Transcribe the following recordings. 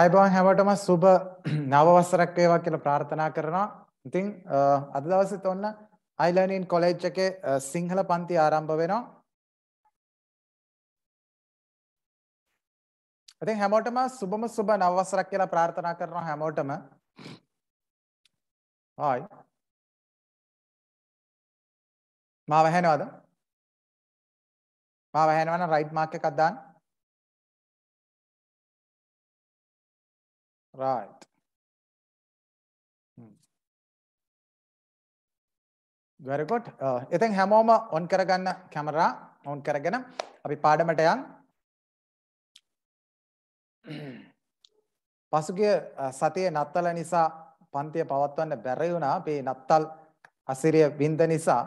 ආයුබෝවන් හැමෝටම සුබ නව වසරක් වේවා කියලා ප්‍රාර්ථනා කරනවා. ඉතින් අද දවසෙත් ඔන්න iLearning college එකේ සිංහල පන්ති ආරම්භ වෙනවා. ඉතින් හැමෝටම සුබම සුබ නව වසරක් කියලා ප්‍රාර්ථනා කරනවා හැමෝටම. හායි. මාව ඇහෙනවද? මාව ඇහෙනවනම් රයිට් මාක් එකක් දාන්න. Right. වැරකොට් hmm. එතන් uh, හැමෝම ඔන් කරගන්න කැමරා ඔවන් කරගෙන අපි පාඩමට යන් පසුගිය uh, සතිය නත්තල නිසා පන්තිය පවත්වන්න බැරයුණා අපේ නත්තල් අසිරිය බින්ද නිසා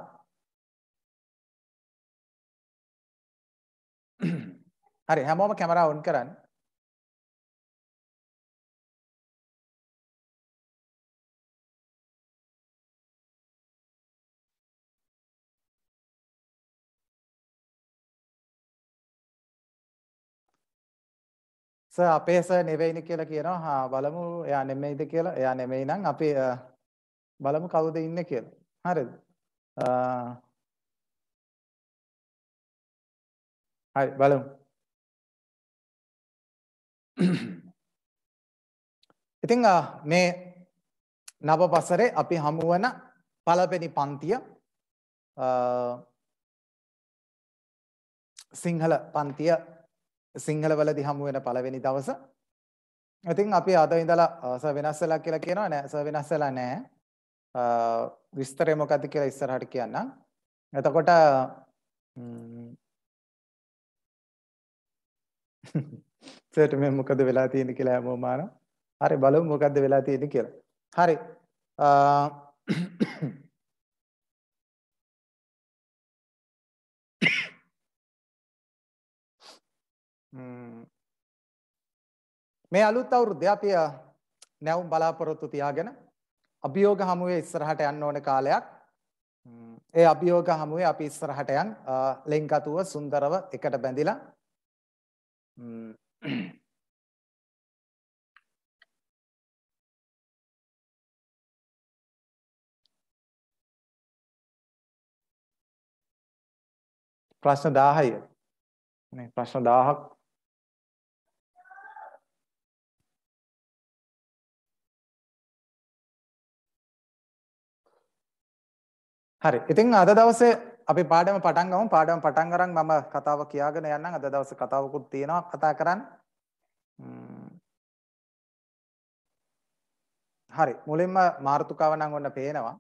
හරි හැමෝම කැමරා ඔන් කරන්න ස අපේ ස නෙවෙයිනි කියලා කියනවා හා බලමු එයා නෙමෙයිද කියලා එයා නෙමෙයි නම් අපි බලමු කවුද ඉන්නේ කියලා හරිද හරි බලමු ඉතින් මේ නව වසරේ අපි හමු වන පළවෙනි පන්තිය සිංහල පන්තිය සිංහලවලදී හමු වෙන පළවෙනි දවස. ඉතින් අපි අද ඉඳලා සර් වෙනස් වෙලා කියලා කියනවා නෑ සර් වෙනස් වෙලා නෑ. විස්තරය මොකද්ද කියලා ඉස්සරහට කියන්නම්. එතකොට සර්ට මේ මොකද වෙලා තියෙන්නේ කියලා හැමෝම අහනවා. හරි බලමු මොකද්ද වෙලා තියෙන්නේ කියලා. හරි. මේ අලුත් අවුරුද්දේ අපි නැවුම් බලාපොරොත්තු තියාගෙන අභියෝග හමුවේ ඉස්සරහට යන්න ඕන කාලයක්. ඒ අභියෝග හමුවේ අපි ඉස්සරහට යන් ලෙන්ගතුව සුන්දරව එකට බැඳිලා ප්‍රශ්න 10යි. නේ ප්‍රශ්න 10ක් හරි. ඉතින් අද දවසේ අපි පාඩම පටන් ගමු. පාඩම පටන් අරන් මම කතාව කියාගෙන යන්නම්. අද දවසේ කතාවකුත් තියෙනවා කතා කරන්න. හරි. මුලින්ම මාතෘකාව නම් ඔන්න පේනවා.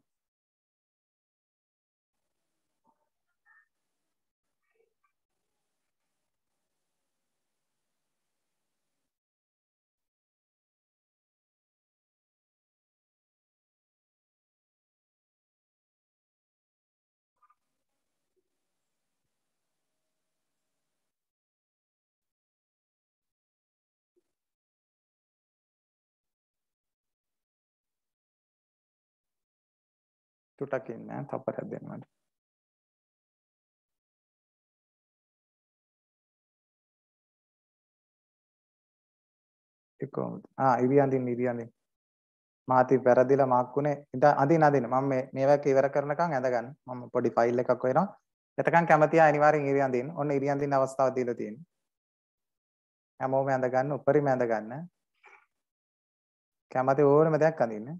චුට්ටක් ඉන්න තපර හැදෙන්න මට කොහොමද ආ ඉවි අඳින්න ඉවි අඳින්න මාති වැරදිලා මාක් උනේ ඉතින් අඳින්න අඳින්න මම මේ මේවා ඉවර කරනකම් ඇඳගන්න මම පොඩි ෆයිල් එකක් හොයනවා එතකන් කැමතියි අනිවාර්යෙන් ඉරි අඳින්න ඔන්න ඉරි අඳින්න අවස්ථාව දීලා තියෙනවා හැමෝම ඇඳ ගන්න උපරිම ඇඳ ගන්න කැමති ඕනම දෙයක් අඳින්න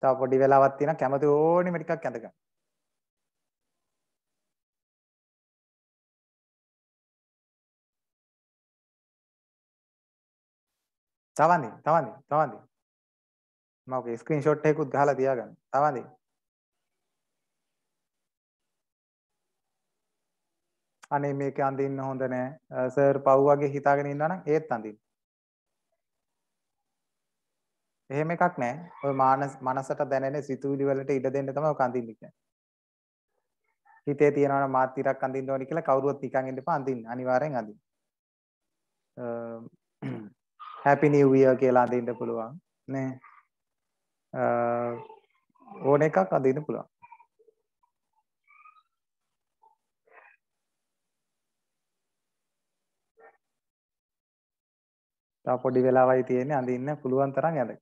තව පොඩි වෙලාවක් තියෙනවා කැමති ඕනෙම ටිකක් ඇඳගන්න. තවන්දි තවන්දි තවන්දි මම ඔක ස්ක්‍රීන් ෂොට් එකකුත් ගහලා තියාගන්න. තවන්දි අනේ මේක අඳින්න හොඳ නෑ සර් පව් වගේ හිතාගෙන ඉන්නවා නම් ඒත් අඳින්න එහෙම එකක් නෑ. ඔය මානස මනසට දැනෙන සිතුවිලි වලට ඉඩ දෙන්න තමයි ඔක අඳින්නේ කියන්නේ. හිතේ තියෙනවනම් මාත් ඉරක් අඳින්න ඕනි කියලා කවුරුවත් නිකන් ඉන්න එපා අඳින්න. අනිවාර්යෙන් අඳින්න. හැපි නිව් ඉයර් කියලා අඳින්න පුළුවන්. නේ. ඕන එකක් අඳින්න පුළුවන්. තව පොඩි වෙලාවයි තියෙන්නේ අඳින්න පුළුවන් තරම් යදක.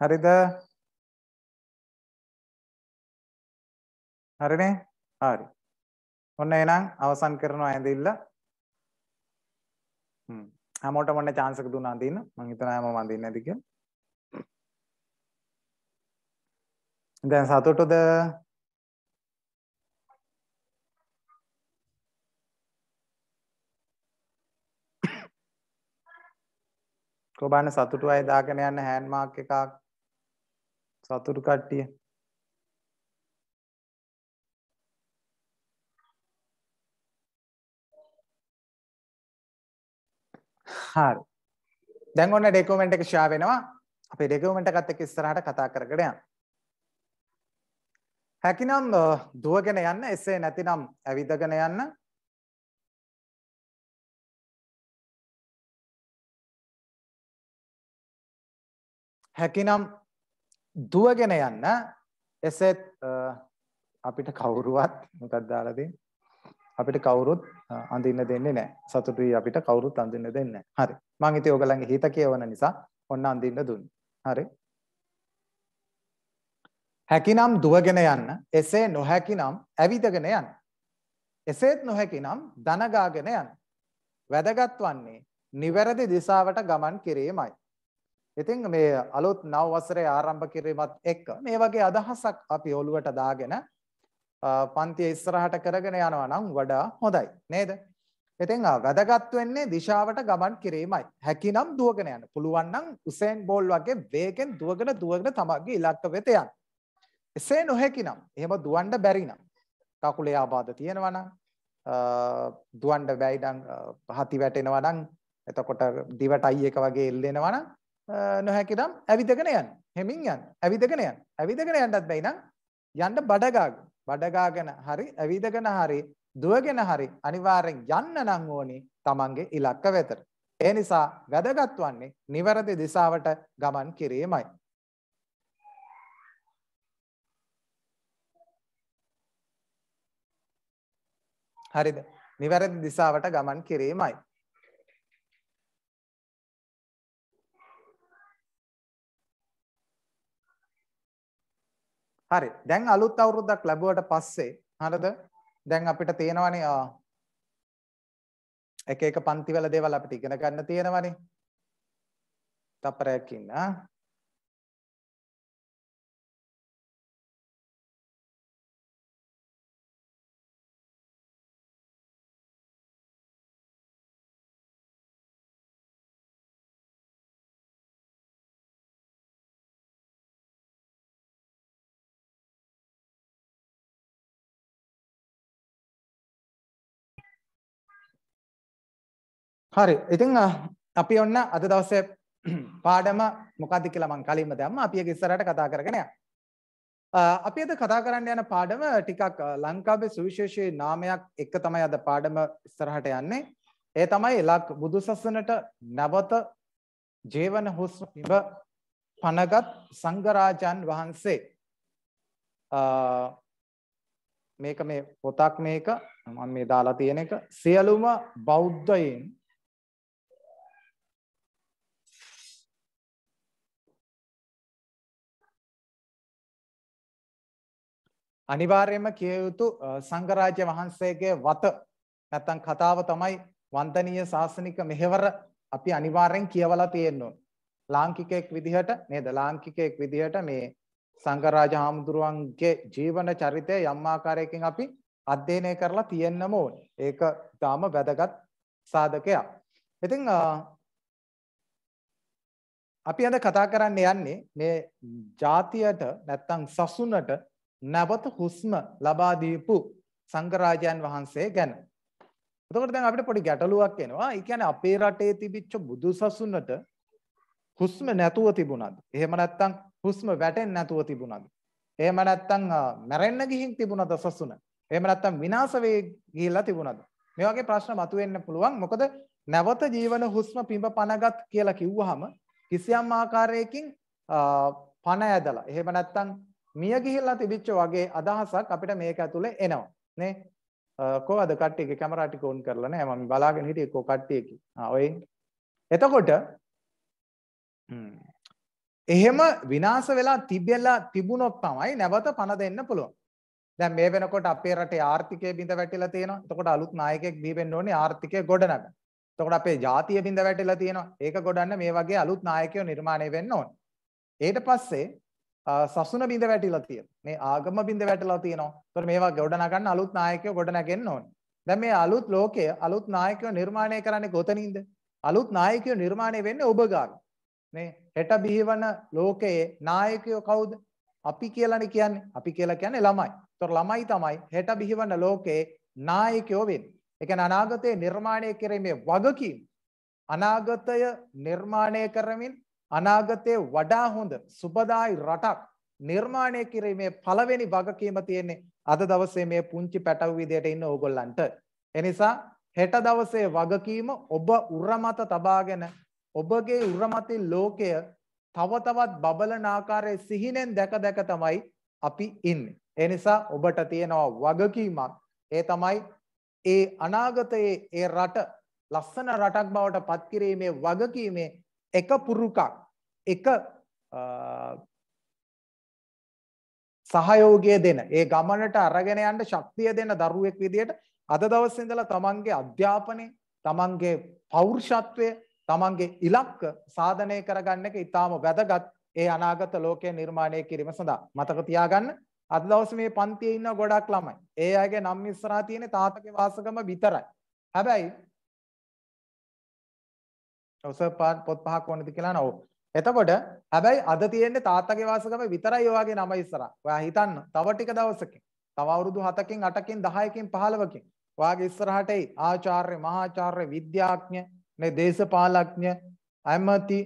හරිද හරිනේ හරි ඔන්න එහෙනම් අවසන් කරනවා ඇඳිල්ල හ්ම් හැමෝටම ඔන්න chance එක දුන්නා අඳින්න මම හිතනවා හැමෝම අඳින්නේ නැති කියලා දැන් සතුටුද කොබන්න සතුටු අය දාගෙන යන්න හෑන්ඩ් මාක් එකක් සතුරු කට්ටිය හරි දැන් ඔන්න ඩෙකෝමෙන්ට් එක ෂෙයා වෙනවා අපේ ඩෙකෝමෙන්ට් එකත් එක්ක ඉස්සරහට කතා කරගෙන යන්න හැකිනම් දුවගෙන යන්න එසේ නැතිනම් ඇවිදගෙන යන්න හැකිනම් දුවගෙන යන්න එසෙත් අපිට කවුරුවත් මොකක් දාලා තියෙන්නේ අපිට කවුරුත් අඳින්න දෙන්නේ නැහැ සතුටුයි අපිට කවුරුත් අඳින්න දෙන්නේ නැහැ හරි මම ඉතින් ඔයගලන්ගේ හිත කියවන නිසා ඔන්න අඳින්න දුන්නේ හරි හැකිනම් දුවගෙන යන්න එසේ නොහැකිනම් ඇවිදගෙන යන්න එසේත් නොහැකිනම් දනගාගෙන යන්න වැදගත් වන්නේ නිවැරදි දිශාවට ගමන් කිරීමයි ඉතින් මේ අලුත් නව වසරේ ආරම්භ කිරීමත් එක්ක මේ වගේ අදහසක් අපි ඔළුවට දාගෙන පන්තිය ඉස්සරහට කරගෙන යනවා නම් වඩා හොඳයි නේද? ඉතින් වැදගත් වෙන්නේ දිශාවට ගමන් කිරීමයි. හැකිනම් දුවගෙන යන්න. පුළුවන් නම් උසේන් බෝල් වගේ වේගෙන් දුවගෙන දුවගෙන තමගේ ඉලක්ක වෙත යන්න. එසේ නොහැකිනම් එහෙම දුවන්න බැරි නම් කකුලේ ආබාධ තියෙනවා නම් දුවන්න බැයි නම් හති වැටෙනවා නම් එතකොට දිවට අයි එක වගේ එල්ලෙනවා නම් නොහැකි නම් ඇවිදගෙන යන්න. හෙමින් යන්න. ඇවිදගෙන යන්න. ඇවිදගෙන යන්නත් බැයි නම් යන්න බඩගාගෙන. බඩගාගෙන හරි ඇවිදගෙන හරි දුවගෙන හරි අනිවාර්යෙන් යන්න නම් ඕනේ Tamange ඉලක්ක වෙතට. ඒ නිසා වැදගත් වන්නේ නිවැරදි දිශාවට ගමන් කිරීමයි. හරිද? නිවැරදි දිශාවට ගමන් කිරීමයි. හරි දැන් අලුත් අවුරුද්දක් ලැබුවට පස්සේ හරිද දැන් අපිට තියෙනවනේ එක එක පන්තිවල දේවල් අපිට ඉගෙන ගන්න තියෙනවනේ තප්පරයක් ඉන්න හරි ඉතින් අපි ඔන්න අද දවසේ පාඩම මොකක්ද කියලා මං කලින්ම දැම්ම අපි ඒක ඉස්සරහට කතා කරගෙන යනවා. අපි අද කතා කරන්න යන පාඩම ටිකක් ලංකාවේ සුවිශේෂී නාමයක් එක තමයි අද පාඩම ඉස්සරහට යන්නේ. ඒ තමයි ලක් බුදුසසුනට නැවත ජීවන හුස්ම පිඹ පනගත් සංඝරාජන් වහන්සේ. මේක මේ පොතක් මේක මම මේ දාලා තියෙන එක සියලුම බෞද්ධයින් අනිවාර්යයෙන්ම කිය යුතු සංඝරාජ්‍ය වහන්සේගේ වත නැත්තම් කතාව තමයි වන්දනීය ශාසනික මෙහෙවර අපි අනිවාර්යෙන් කියවලා තියෙන්න ඕන. ලාංකිකයෙක් විදිහට නේද? ලාංකිකයෙක් විදිහට මේ සංඝරාජ හාමුදුරුවන්ගේ ජීවන චරිතය යම් ආකාරයකින් අපි අධ්‍යයනය කරලා තියෙන්නම ඕන. ඒක ඊටාම වැදගත් සාධකයක්. ඉතින් අපි අද කතා කරන්න යන්නේ මේ ජාතියට නැත්තම් සසුනට නැවත හුස්ම ලබා දීපු සංඝරාජයන් වහන්සේ ගැන. එතකොට දැන් අපිට පොඩි ගැටලුවක් එනවා. ඒ කියන්නේ අපේ රටේ තිබිච්ච බුදුසසුනට හුස්ම නැතුව තිබුණාද? එහෙම නැත්නම් හුස්ම වැටෙන්නේ නැතුව තිබුණාද? එහෙම නැත්නම් මැරෙන්න ගිහින් තිබුණාද සසුන? එහෙම නැත්නම් විනාශ වෙ ගිහිලා තිබුණාද? මේ වගේ ප්‍රශ්න මතුවෙන්න පුළුවන්. මොකද නැවත ජීවන හුස්ම පිඹ පනගත් කියලා කිව්වහම කිසියම් ආකාරයකින් පණ ඇදලා එහෙම නැත්නම් මිය ගිහිල්ලා තිබිච්ච වගේ අදහසක් අපිට මේක ඇතුලේ එනවා. නේ? කොහොමද කට්ටියගේ කැමරා ටික ඔන් කරලා නැහැ මම බලාගෙන හිටියේ කො කට්ටියකි. ආ ඔයෙන්. එතකොට එහෙම විනාශ වෙලා තිබෙලා තිබුණොත් තමයි නැවත පණ දෙන්න පුළුවන්. දැන් මේ වෙනකොට අපේ රටේ ආර්ථිකය බිඳ වැටිලා තියෙනවා. එතකොට අලුත් નાයකයෙක් බිහි වෙන්න ඕනේ ආර්ථිකය ගොඩනගන්න. එතකොට අපේ ජාතිය බිඳ වැටිලා තියෙනවා. ඒක ගොඩන්න මේ වගේ අලුත් નાයකයෝ නිර්මාණය වෙන්න ඕනේ. ඊට පස්සේ සසුන බිඳ වැටිලා තියෙනවා මේ ආගම බිඳ වැටලා තියෙනවා ඒතර මේවා ගොඩනගන්න අලුත් නායකයෝ ගොඩනගෙන්න ඕනේ දැන් මේ අලුත් ලෝකය අලුත් නායකයෝ නිර්මාණය කරන්නේ කොතනින්ද අලුත් නායකයෝ නිර්මාණය වෙන්නේ ඔබ ගාන නේ හෙට බිහිවන ලෝකයේ නායකයෝ කවුද අපි කියලානේ කියන්නේ අපි කියලා කියන්නේ ළමයි ඒතර ළමයි තමයි හෙට බිහිවන ලෝකයේ නායකයෝ වෙන්නේ ඒ කියන්නේ අනාගතය නිර්මාණය කිරීමේ වගකීම අනාගතය නිර්මාණය කරමින් අනාගතයේ වඩා හොඳ සුබදායි රටක් නිර්මාණය කිරීමේ පළවෙනි වගකීම තියෙන්නේ අද දවසේ මේ පුංචි පැටව් විදියට ඉන්න ඕගොල්ලන්ට. එනිසා හෙට දවසේ වගකීම ඔබ උරමත තබාගෙන ඔබගේ උරමති ලෝකය තව තවත් බබලන ආකාරයේ සිහිනෙන් දැක දැක තමයි අපි ඉන්නේ. ඒ නිසා ඔබට තියෙනවා වගකීමක්. ඒ තමයි ඒ අනාගතයේ ඒ රට ලස්සන රටක් බවට පත්කිරීමේ වගකීමේ එක පුරුකක් එක සහයෝගය දෙන ඒ ගමනට අරගෙන යන්න ශක්තිය දෙන දරුවෙක් විදියට අද දවසේ ඉඳලා තමන්ගේ අධ්‍යාපනය තමන්ගේ පෞරුෂත්වය තමන්ගේ ඉලක්ක සාධනය කරගන්න එක ඊටාම වැදගත් ඒ අනාගත ලෝකය නිර්මාණය කිරීම සඳහා මතක තියාගන්න අද දවසේ මේ පන්තියේ ඉන්න ගොඩක් ළමයි ඒ අයගේ නම් ඉස්සරහා තියෙන තාතකේ වාසගම විතරයි හැබැයි රිසර්ව් පොත් පහක් ඕනද කියලා නෝ. එතකොට හැබැයි අද තියෙන්නේ තාත්තගේ වාසගම විතරයි ඔයාගේ නම ඉස්සරහා. ඔයා හිතන්න තව ටික දවසකින් තව අවුරුදු 7කින් 8කින් 10කින් 15කින් ඔයාගේ ඉස්සරහට එයි ආචාර්ය මහාචාර්ය විද්‍යාඥ නේ දේශපාලඥ ඇමති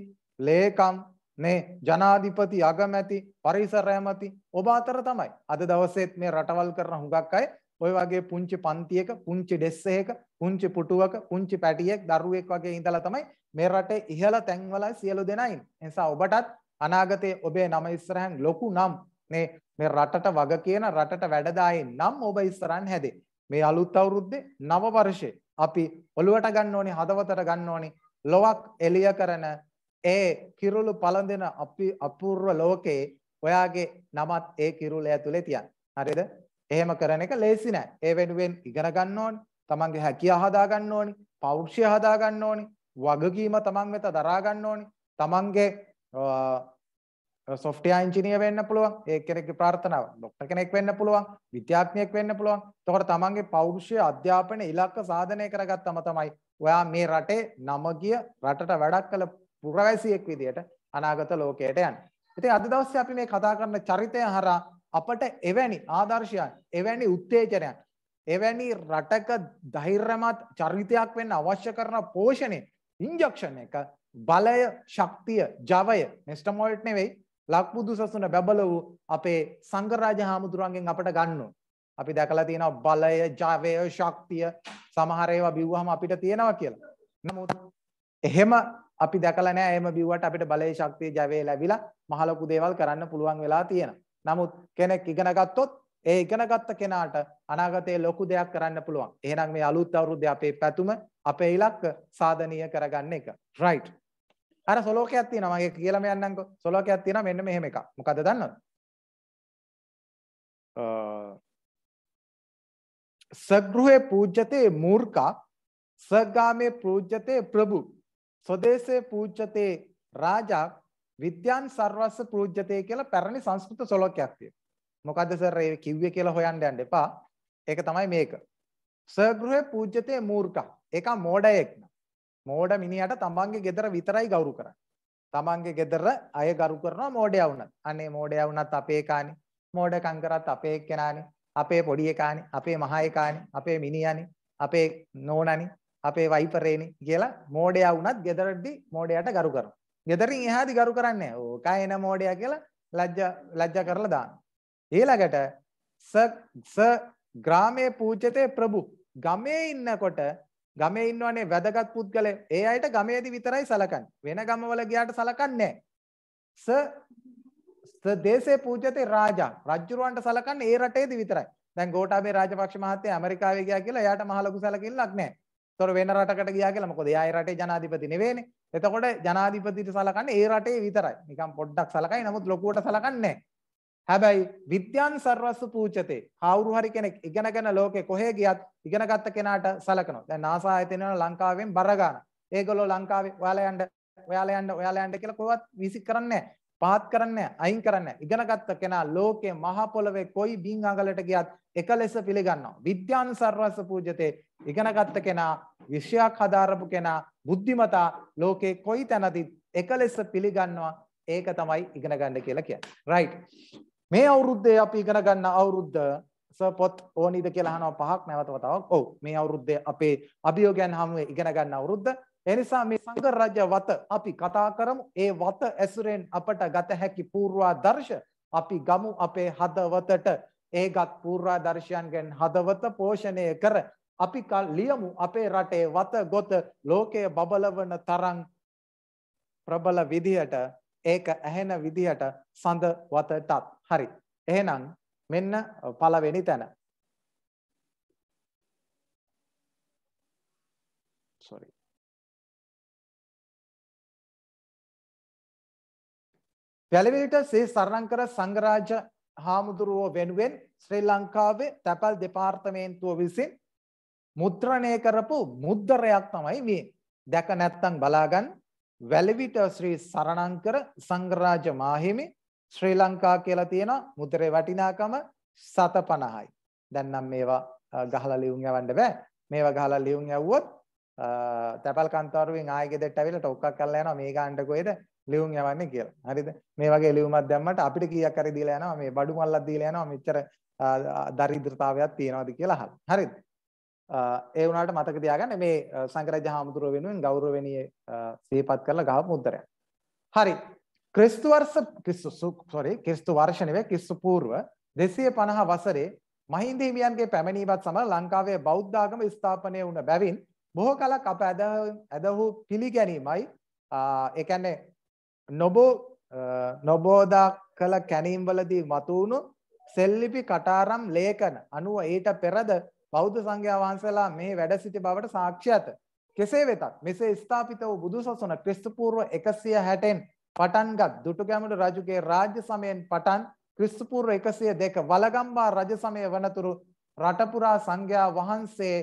ලේකම් නේ ජනාධිපති අගමැති පරිසර ඇමති ඔබ අතර තමයි අද දවසේත් මේ රටවල් කරන හුඟක් අය ඔය වගේ පුංචි පන්තියක පුංචි ඩෙස් එකක පුංචි පුටුවක පුංචි පැටියෙක් දරුවෙක් වගේ ඉඳලා තමයි මේ රටේ ඉහළ තැන්වල සියලු දෙනා ඉන්නේ. ඒ නිසා ඔබටත් අනාගතයේ ඔබේ නම ඉස්සරහන් ලොකු නම් මේ මේ රටට වග කියන රටට වැඩදායින් නම් ඔබ ඉස්සරහන් හැදේ. මේ අලුත් අවුරුද්දේ නව වර්ෂේ අපි ඔළුවට ගන්න ඕනේ හදවතට ගන්න ඕනේ ලොවක් එළිය කරන ඒ කිරුළු පළඳින අපි අපූර්ව ලෝකේ ඔයාගේ නමත් ඒ කිරුළ ඇතුලේ තියන්න. හරිද? එහෙම කරන එක ලේසි නෑ. ඒ වෙනුවෙන් ඉගෙන ගන්න ඕනේ. තමන්ගේ හැකියාව හදා ගන්න ඕනේ. පෞරුෂය හදා ගන්න ඕනේ. වගකීම තමන් වෙත දරා ගන්න ඕනේ. තමන්ගේ සොෆ්ටය ංචිනය වෙන්න පුළුවන් ඒ කෙනෙක් ප්‍රාර්ථනාව ඩොක්ට කෙනෙක් වෙන්න පුළුවන් විද්‍යාඥයෙක් වෙන්න පුළුවන් තොකට තමන්ගේ පෞරුෂය අධ්‍යාපන ඉලක්ක සාධනය කරගත් තම තමයි ඔයා මේ රටේ නම ගිය රටට වැඩක් කළ පුරවැසියෙක් විදියට අනාගත ලෝකයට යන්න. ඉතින් අද දවසේ අපි මේ කතා කරන චරිතය හරහා අපට එවැනි ආදර්ශයන් එවැනි උත්තේජනයන් එවැනි රටක ධෛර්යමත් චරිතයක් වෙන්න අවශ්‍ය කරන පෝෂණය ඉන්ජෙක්ෂන් එක බලය ශක්තිය ජවය මෙස්ටර් මොල්ට් නෙවෙයි ලක්බුදු සසුන බබල වූ අපේ සංඝරාජ හාමුදුරන්ගෙන් අපට ගන්න අපි දැකලා තියෙනවා බලය ජවය ශක්තිය සමහර ඒවා බිව්වහම අපිට තියෙනවා කියලා. නමුත් එහෙම අපි දැකලා නැහැ එහෙම බිව්වට අපිට බලයේ ශක්තිය ජවය ලැබිලා මහ ලොකු දේවල් කරන්න පුළුවන් වෙලා තියෙනවා. නමුත් කෙනෙක් ඉගෙන ගත්තොත් ඒ ඉගෙන ගත්ත කෙනාට අනාගතයේ ලොකු දෙයක් කරන්න පුළුවන්. එහෙනම් මේ අලුත් අවුරුද්දේ අපේ පැතුම, අපේ ඉලක්ක සාධනීය කරගන්න එක. right. අර සොලෝකයක් තියෙනවා මගේ කියලාම යන්නම්කො. සොලෝකයක් තියෙනවා මෙන්න මෙහෙම එකක්. මොකද්ද දන්නවද? සගෘහේ පූජ්‍යතේ මූර්ඛා සගාමේ පූජ්‍යතේ ප්‍රභු. සොදේශේ පූජ්‍යතේ රාජා විද්‍යාන් සර්වස්ස පූජ්‍යතේ කියලා පැරණි සංස්කෘත ශ්ලෝකයක් තියෙනවා. මොකද්ද සර් ඒ කිව්වේ කියලා හොයන්න යන්න එපා. ඒක තමයි මේක. සගෘහේ පූජ්‍යතේ මූර්ඛ. ඒක මෝඩයෙක් න ะ. මෝඩ මිනිහට තමන්ගේ ගෙදර විතරයි ගෞරව කරන්නේ. තමන්ගේ ගෙදර අය ගරු කරනවා මෝඩයා වුණත්. අනේ මෝඩයා වුණත් අපේ කානේ. මෝඩකම් කරත් අපේ එක්කෙනානේ. අපේ පොඩි එකානේ. අපේ මහා එකානේ. අපේ මිනිහානේ. අපේ නෝනානේ. අපේ වයිපරේනේ කියලා මෝඩයා වුණත් ගෙදරදී මෝඩයාට ගරු කරනවා. ගෙදරින් එහාදි ගරු කරන්නේ ඕකා එන මෝඩයා කියලා ලැජ්ජ ලැජ්ජ කරලා දාන. ඊළඟට ස ස ග්‍රාමයේ පූජ්‍යතේ ප්‍රභු ගමේ ඉන්නකොට ගමේ ඉන්නවනේ වැදගත් පුද්ගලයෝ ඒ අයට ගමේදී විතරයි සලකන්නේ. වෙන ගමවල ගියාට සලකන්නේ ස ස දේශේ පූජ්‍යතේ රාජා රජුරවන්ට සලකන්නේ ඒ රටේදී විතරයි. දැන් ගෝඨාභය රාජපක්ෂ මහත්තයා ඇමරිකාවේ ගියා කියලා එයාට මහ ලොකු සැලකිල්ලක් නැහැ. තොර වෙන රටකට ගියා කියලා මොකද එයා ඒ රටේ ජනාධිපති නෙවෙයිනේ. එතකොට ජනාධිපතිට සලකන්නේ ඒ රටේ විතරයි. නිකන් පොඩ්ඩක් සලකයි නමුත් ලොකුවට සලකන්නේ හැබැයි විද්‍යාන් සර්වස්ස පූජතේ කවුරු හරි කෙනෙක් ඉගෙනගෙන ලෝකේ කොහේ ගියත් ඉගෙනගත්ත කෙනාට සලකනවා. දැන් NASA ආයතන වල ලංකාවෙන් බර ගන්න. ඒගොල්ලෝ ලංකාවේ ඔයාලා යන්න ඔයාලා යන්න ඔයාලා යන්න කියලා කොහොමවත් විසික් කරන්නේ නැහැ. පහත් කරන්නේ අයින් කරන්නේ ඉගෙනගත්ත කෙනා ලෝකේ මහ පොළවේ කොයි බින් අඟලට ගියත් එක ලෙස පිළිගන්නවා විද්‍යානුසර්වස පූජ්‍යතේ ඉගෙනගත්ත කෙනා විෂයක් හදාරපු කෙනා බුද්ධිමතා ලෝකේ කොයි තැනදීත් එක ලෙස පිළිගන්නවා ඒක තමයි ඉගෙන ගන්න කියලා කියන්නේ රයිට් මේ අවුරුද්දේ අපි ඉගෙන ගන්න අවුරුද්ද සපොත් ඕනිද කියලා අහනවා පහක් නැවත වතාවක්. ඔව් මේ අවුරුද්දේ අපේ අභියෝගයන් හමුවේ ඉගෙන ගන්න අවුරුද්ද එනිසා මේ සංඝ රජ වත අපි කතා කරමු. ඒ වත ඇසුරෙන් අපට ගත හැකි පූර්වාදර්ශ අපි ගමු අපේ හදවතට. ඒගත් පූර්වාදර්ශයන්ගෙන් හදවත පෝෂණය කර අපි කල් ලියමු අපේ රටේ වත ගොත ලෝකය බබලවන තරම් ප්‍රබල විදියට ඒක ඇහෙන විදියට සඳ වතටත්. හරි. එහෙනම් මෙන්න පළවෙනි තැන. sorry පැළවිට සේ සරණංකර සංගරාජ හාමුදුරුවෝ වෙනුවෙන් ශ්‍රී ලංකාවේ තැපැල් දෙපාර්තමේන්තුව විසින් මුද්‍රණය කරපු මුද්දරයක් තමයි මේ. දැක නැත්තම් බලාගන්න. වැලවිට ශ්‍රී සරණංකර සංගරාජ මාහිමි ශ්‍රී ලංකා කියලා තියෙන මුද්‍රේ වටිනාකම 750යි. දැන් නම් මේවා ගහලා ලියුම් යවන්න බෑ. මේවා ගහලා ලියුම් යවුවොත් තැපල් කන්තරවෙන් ආයෙ ගෙදරට ඇවිල්ලා ටොක්කක් කරලා යනවා මේ ගාන්නකොයිද ලියුම් යවන්නේ කියලා. හරිද? මේ වගේ ලියුමක් දැම්මට අපිට කීයක් හරි දීලා යනවා මේ බඩු මල්ලක් දීලා යනවා මෙච්චර දරිද්‍රතාවයක් තියෙනවද කියලා අහලා. හරිද? ඒ වුණාට මතක තියාගන්න මේ සංගරජ හාමුදුරුව වෙනුවෙන් ගෞරවණීය සිහිපත් කරලා ගහපු උත්තරයක්. හරි. ක්‍රිස්තු වර්ෂ ක්‍රිස්තු සෝරි ක්‍රිස්තු වර්ෂ නෙවෙයි ක්‍රිස්තු පූර්ව 250 වසරේ මහින්ද හිමියන්ගේ පැමිණීමත් සමග ලංකාවේ බෞද්ධ ආගම ස්ථාපනය වුණ බැවින් බොහෝ කලක් අප ඇදහූ පිළිගැනීමයි ඒ කියන්නේ නොබෝ නොබෝදා කළ කැනීම්වලදී මතුවුණු සෙල්ලිපි කටාරම් ලේඛන අනුව ඊට පෙරද බෞද්ධ සංඝයා වහන්සේලා මේ වැඩ සිටි බවට සාක්ෂි ඇත. කෙසේ වෙතත් මෙසේ ස්ථාපිත වූ බුදු සසුන ක්‍රිස්තු පූර්ව 160න් පටන්ගත් දුටුගැමුණු රජුගේ රාජ්‍ය සමයෙන් පටන් ක්‍රිස්තු පූර්ව 102 වලගම්බා රජ සමය වනතුරු රටපුරා සංඝයා වහන්සේ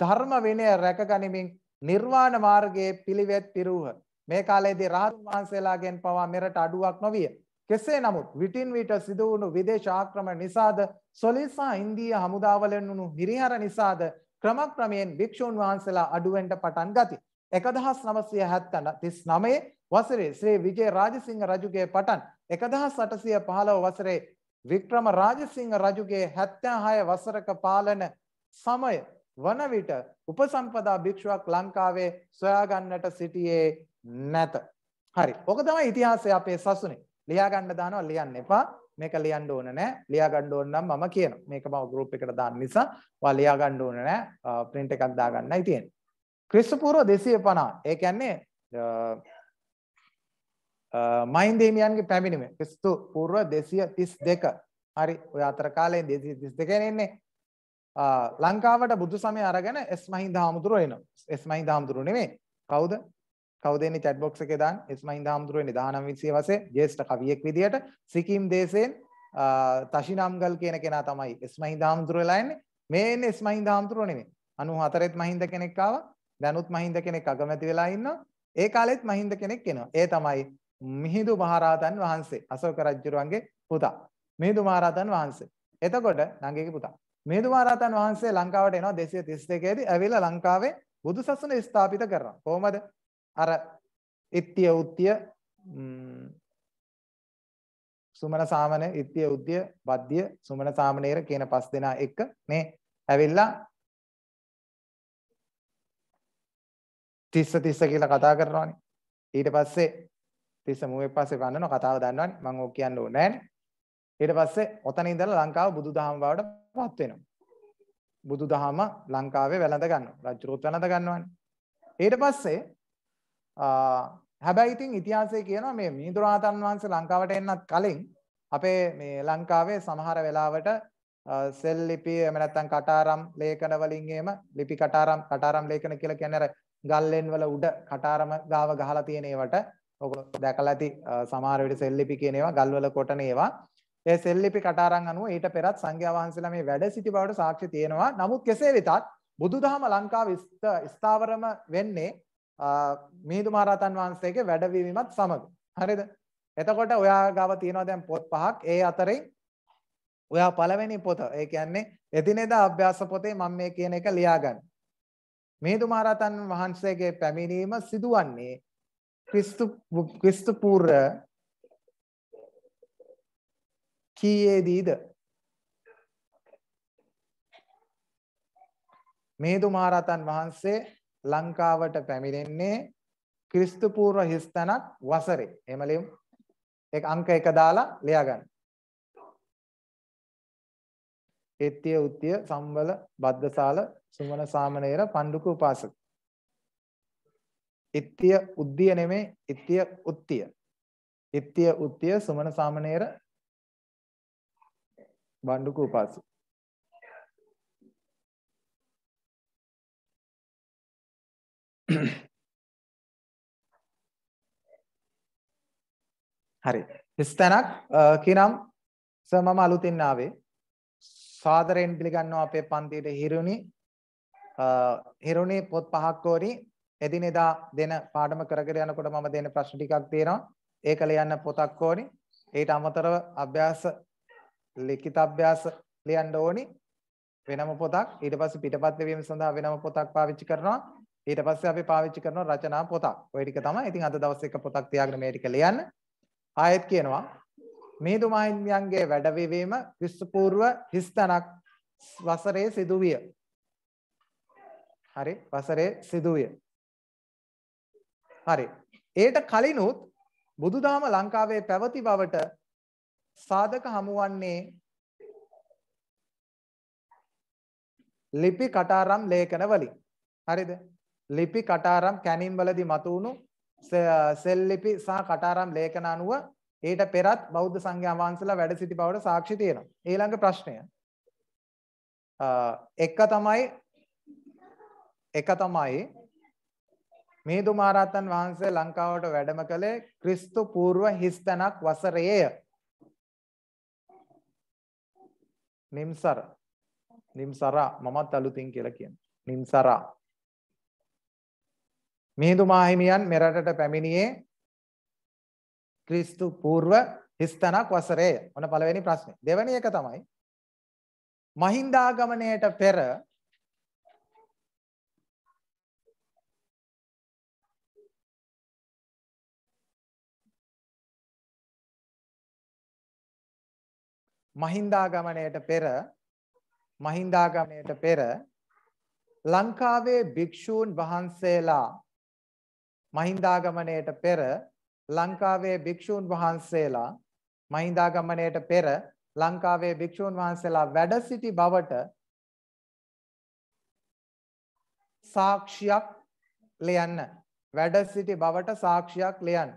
ධර්ම විනය රැකගනිමින් නිර්වාණ මාර්ගයේ පිළිවෙත් පිරූහ. මේ කාලයේදී රහතුන් වහන්සේලාගෙන් පවා මෙරට අඩුවක් නොවිය. කෙසේ නමුත් විටින් විට සිදු වුණු විදේශ ආක්‍රමණ නිසාද සොලිසා ඉන්දීය හමුදාවලෙන් වුණු හිරිහර නිසාද ක්‍රමක්‍රමයෙන් භික්ෂූන් වහන්සේලා අඩුවෙන්ට පටන් ගති. 1979 වසරේ ශ්‍රී විජේ රාජසිංහ රජුගේ පටන් 1815 වසරේ වික්‍රම රාජසිංහ රජුගේ 76 වසරක පාලන සමය වන විට උපසම්පදා භික්ෂුවක් ලංකාවේ සොයා ගන්නට සිටියේ නැත. හරි. ඕක තමයි ඉතිහාසය අපේ සසුනේ. ලියා ගන්න දානවා ලියන්න එපා. මේක ලියන්න ඕන නෑ. ලියා ගන්න ඕන නම් මම කියනවා. මේක මම ගෲප් එකට දාන්න නිසා ඔයා ලියා ගන්න ඕන නෑ. print එකක් දාගන්නයි තියෙන්නේ. ක්‍රිස්තු පූර්ව 250. ඒ කියන්නේ මහින්ද හිමියන්ගේ පැමිණීම ක්‍රිස්තු පූර්ව 232. හරි. ඔය අතර කාලේ 232 නේ ලංකාවට බුදු සමය අරගෙන එස් මහින්ද හාමුදුරුවෝ එනවා. එස් මහින්ද හාමුදුරුවෝ නෙමෙයි. කවුද? කවුද එන්නේ chat box එකේ දාන්න ඉස්මයින් දහම්තුරුනේ 19 20 වසේ ජේෂ්ඨ කවියෙක් විදියට සිකිම් දේශයෙන් තෂිනම්ගල් කියන කෙනා තමයි ඉස්මයින් දහම්තුරු වෙලා එන්නේ මේ එන්නේ ඉස්මයින් දහම්තුරු නෙමෙයි 94ත් මහින්ද කෙනෙක් ආවා දැනුත් මහින්ද කෙනෙක් අගමැති වෙලා ඉන්නවා ඒ කාලෙත් මහින්ද කෙනෙක් එනවා ඒ තමයි මිහිඳු මහරහතන් වහන්සේ අශෝක රජුරුවන්ගේ පුතා මිහිඳු මහරහතන් වහන්සේ එතකොට නංගිගේ පුතා මිහිඳු මහරහතන් වහන්සේ ලංකාවට එනවා 232 දී ඇවිල්ලා ලංකාවේ බුදුසසුන ස්ථාපිත කරනවා කොහොමද අර ඉත්‍ය උත්‍ය සුමන සාමන ඉත්‍ය උත්‍ය බද්ධ්‍ය සුමන සාමනීර කියන පස් දෙනා එක මේ ඇවිල්ලා තිස්ස තිස්ස කියලා කතා කරනවානේ ඊට පස්සේ තිස්ස මුවේ පස්සේ වන්නන කතාව දන්නවනේ මම ඕක කියන්න ඕනේ නෑනේ ඊට පස්සේ ඔතන ඉඳලා ලංකාව බුදුදහම බවට පත් වෙනවා බුදුදහම ලංකාවේ වැළඳ ගන්නවා රජුරුත් වැළඳ ගන්නවානේ ඊට පස්සේ හැබැයි ඉතින් ඉතිහාසය කියන මේ මිදුරාතන් වහන්සේ ලංකාවට එන්නත් කලින් අපේ මේ ලංකාවේ සමහර වෙලාවට සෙල් ලිපි එහෙම නැත්නම් කටාරම් ලේඛන වලින් එහෙම ලිපි කටාරම් කටාරම් ලේඛන කියලා කියන්නේ අර ගල්ලෙන් වල උඩ කටාරම ගාව ගහලා තියෙන ඒවට ඔයගොල්ලෝ දැකලා ඇති සමහර විට සෙල් ලිපි කියන ඒවා ගල් වල කොටන ඒවා ඒ සෙල් ලිපි කටාරම් අනුව ඊට පෙරත් සංඝයා වහන්සේලා මේ වැඩ සිටි බවට සාක්ෂි තියෙනවා නමුත් කෙසේ වෙතත් බුදුදහම ලංකාවේ ස්ථාවරම වෙන්නේ මිහිඳු මහරහතන් වහන්සේගේ වැඩවීමත් සමග. හරිද? එතකොට ඔයා ගාව තියෙනවා දැන් පොත් පහක්. ඒ අතරින් ඔයා පළවෙනි පොත. ඒ කියන්නේ එදිනෙදා අභ්‍යාස පොතේ මම මේ කියන එක ලියාගන්න. මිහිඳු මහරහතන් වහන්සේගේ පැමිණීම සිදුවන්නේ ක්‍රිස්තු ක්‍රිස්තු පූර්ව කීයේදීද? මිහිඳු මහරහතන් වහන්සේ ලංකාවට පැමිණෙන්නේ ක්‍රිස්තු පූර්ව හිස්තනක් වසරේ. එහෙම ලියමු. ඒක අංක 1 දාලා ලියා ගන්න. ඒත්‍ය උත්‍ය සම්බල බද්දසාල සුමන සාමණේර පණ්ඩුක උපාසක. ඉත්‍ය උද්දිය නෙමේ ඉත්‍ය උත්‍ය. ඉත්‍ය උත්‍ය සුමන සාමණේර බණ්ඩුක උපාසක. හරි. හිස්තැනක් කියනම් සර් මම අලුතින් ආවේ. සාදරයෙන් පිළිගන්නවා අපේ පන්තියට හිරුණි හිරුණි පොත් පහක් කෝරි එදිනෙදා දෙන පාඩම කරගෙන යනකොට මම දෙන ප්‍රශ්න ටිකක් තියෙනවා. ඒක ලියන්න පොතක් ඕනි. ඊට අමතරව අභ්‍යාස ලිඛිත අභ්‍යාස ලියන්න ඕනි. වෙනම පොතක් ඊට පස්සේ පිටපත් වෙවීම සඳහා වෙනම පොතක් පාවිච්චි කරනවා. ඊට පස්සේ අපි පාවිච්චි කරනවා රචනා පොතක්. ওই ටික තමයි. ඉතින් අද දවසේ එක පොතක් තියාගෙන මේ ටික ලියන්න. ආයෙත් කියනවා මේදු මහින්දයන්ගේ වැඩවිවීම ක්‍රිස්තු පූර්ව 30 වසරේ සිදුවිය. හරි වසරේ සිදුවිය. හරි. ඒට කලිනුත් බුදුදහම ලංකාවේ පැවති බවට සාධක හමුවන්නේ ලිපි කටාරම් ලේඛන වලින්. හරිද? ලිපි කටාරම් කැණින්වලදී මතුවුණු සෙල් ලිපි සහ කටාරම් ලේඛන අනුව ඊට පෙරත් බෞද්ධ සංඝයා වහන්සේලා වැඩ සිටි බවට සාක්ෂි තියෙනවා. ඊළඟ ප්‍රශ්නය. එක තමයි එක තමයි මේදු මහරහතන් වහන්සේ ලංකාවට වැඩම කළේ ක්‍රිස්තු පූර්ව හිස්තනක් වසරයේය. නිම්සර නිම්සරා මමත් අලුතින් කියලා කියන්නේ. නිම්සරා මිහිඳු මාහිමියන් මෙරටට පැමිණියේ ක්‍රිස්තු පූර්ව 33ක් වසරේ. ඔන්න පළවෙනි ප්‍රශ්නේ. දෙවෙනි එක තමයි මහින්දාගමණයට පෙර මහින්දාගමණයට පෙර මහින්දාගමණයට පෙර ලංකාවේ භික්ෂූන් වහන්සේලා මහින්දාගමනයට පෙර ලංකාවේ භික්ෂූන් වහන්සේලා මහින්දාගමනයට පෙර ලංකාවේ භික්ෂූන් වහන්සේලා වැඩ සිටි බවට සාක්ෂියක් ලියන්න වැඩ සිටි බවට සාක්ෂියක් ලියන්න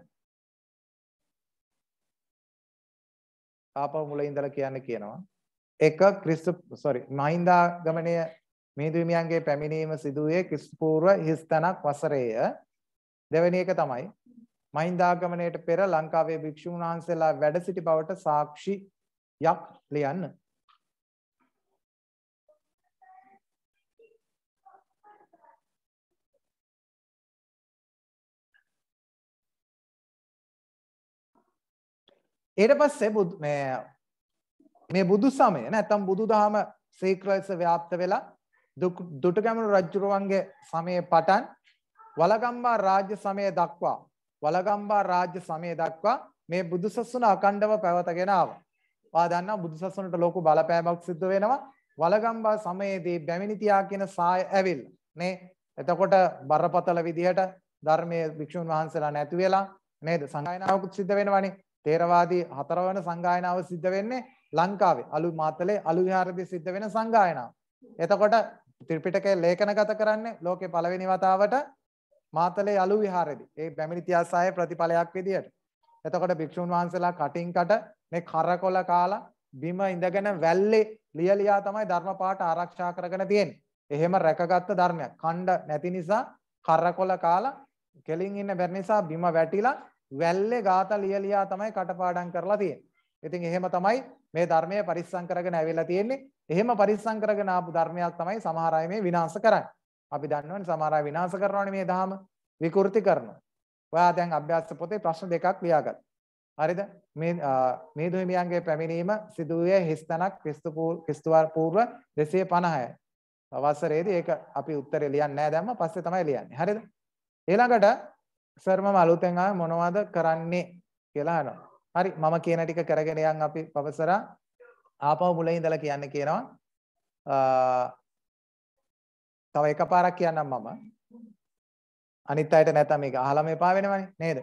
ආපහු මුල ඉඳලා කියන්න කියනවා එක ක්‍රිස්තු සෝරි මහින්දාගමනය මේදුවිමියන්ගේ පැමිණීම සිදුවේ ක්‍රිස්තු පූර්ව හිස්තනක් වසරේය දෙවැනි එක තමයි මහින්දාගමණයට පෙර ලංකාවේ භික්ෂුන් වහන්සේලා වැඩ සිටි බවට සාක්ෂියක් ලියන්න. ඊට පස්සේ මේ මේ බුදු සමය නැත්නම් බුදුදහම සීක්‍රස ව්‍යාප්ත වෙලා දුටුගැමුණු රජුරුවන්ගේ සමයේ පටන් වලගම්බා රාජ්‍ය සමය දක්වා වලගම්බා රාජ්‍ය සමය දක්වා මේ බුදුසසුන අකණ්ඩව පැවතගෙන ආවා. ඔයා දන්නවා බුදුසසුනට ලොකු බලපෑමක් සිද්ධ වෙනවා. වලගම්බා සමයේදී බැමිණි තියා කියන සාය ඇවිල්ලා නේ. එතකොට බරපතල විදිහට ධර්මයේ භික්ෂුන් වහන්සේලා නැති වෙලා නේද සංගායනාවකුත් සිද්ධ වෙනවනේ. තේරවාදී හතරවන සංගායනාව සිද්ධ වෙන්නේ ලංකාවේ අලු මාතලේ අලු විහාරයේදී සිද්ධ වෙන සංගායනාව. එතකොට ත්‍රිපිටකය ලේඛනගත කරන්නේ ලෝකේ පළවෙනි වතාවට මාතලේ අලු විහාරෙදි. ඒ බැමිණි තියාසාය ප්‍රතිඵලයක් විදියට. එතකොට භික්ෂුන් වහන්සේලා කටින් කට මේ කරකොල කාලා බිම ඉඳගෙන වැල්ලේ ලියලියා තමයි ධර්ම පාට ආරක්ෂා කරගෙන තියෙන්නේ. එහෙම රැකගත්ත ධර්මයක්. ඛණ්ඩ නැති නිසා කරකොල කාලා කෙලින් ඉන්න බැරි නිසා බිම වැටිලා වැල්ලේ ગાත ලියලියා තමයි කටපාඩම් කරලා තියෙන්නේ. ඉතින් එහෙම තමයි මේ ධර්මය පරිස්සම් කරගෙන ඇවිල්ලා තියෙන්නේ. එහෙම පරිස්සම් කරගෙන ආපු ධර්මයක් තමයි සමහර අය මේ විනාශ කරන්නේ. අපි දන්නවනේ සමහර අය විනාශ කරනවානේ මේ ධහම විකෘති කරනවා. ඔයා දැන් අභ්‍යාස පොතේ ප්‍රශ්න දෙකක් ලියාගත්තා. හරිද? මේ මේ දුහිමියන්ගේ පැමිණීම සිදු වූයේ හිස්තනක් ක්‍රිස්තු ක්‍රිස්තු පූර්ව 250යි. වසරේදී ඒක අපි උත්තරේ ලියන්නේ නැහැ දැම්ම පස්සේ තමයි ලියන්නේ. හරිද? ඊළඟට සර්මම අලුතෙන් ආ මොනවද කරන්නේ කියලා අහනවා. හරි මම කියන ටික කරගෙන යන් අපි පවසරා ආපහු මුලින් ඉඳලා කියන්න කියනවා තව එකපාරක් කියන්නම් මම. අනිත් අයට නැත්තම් මේක අහලම එපා වෙනවනේ නේද?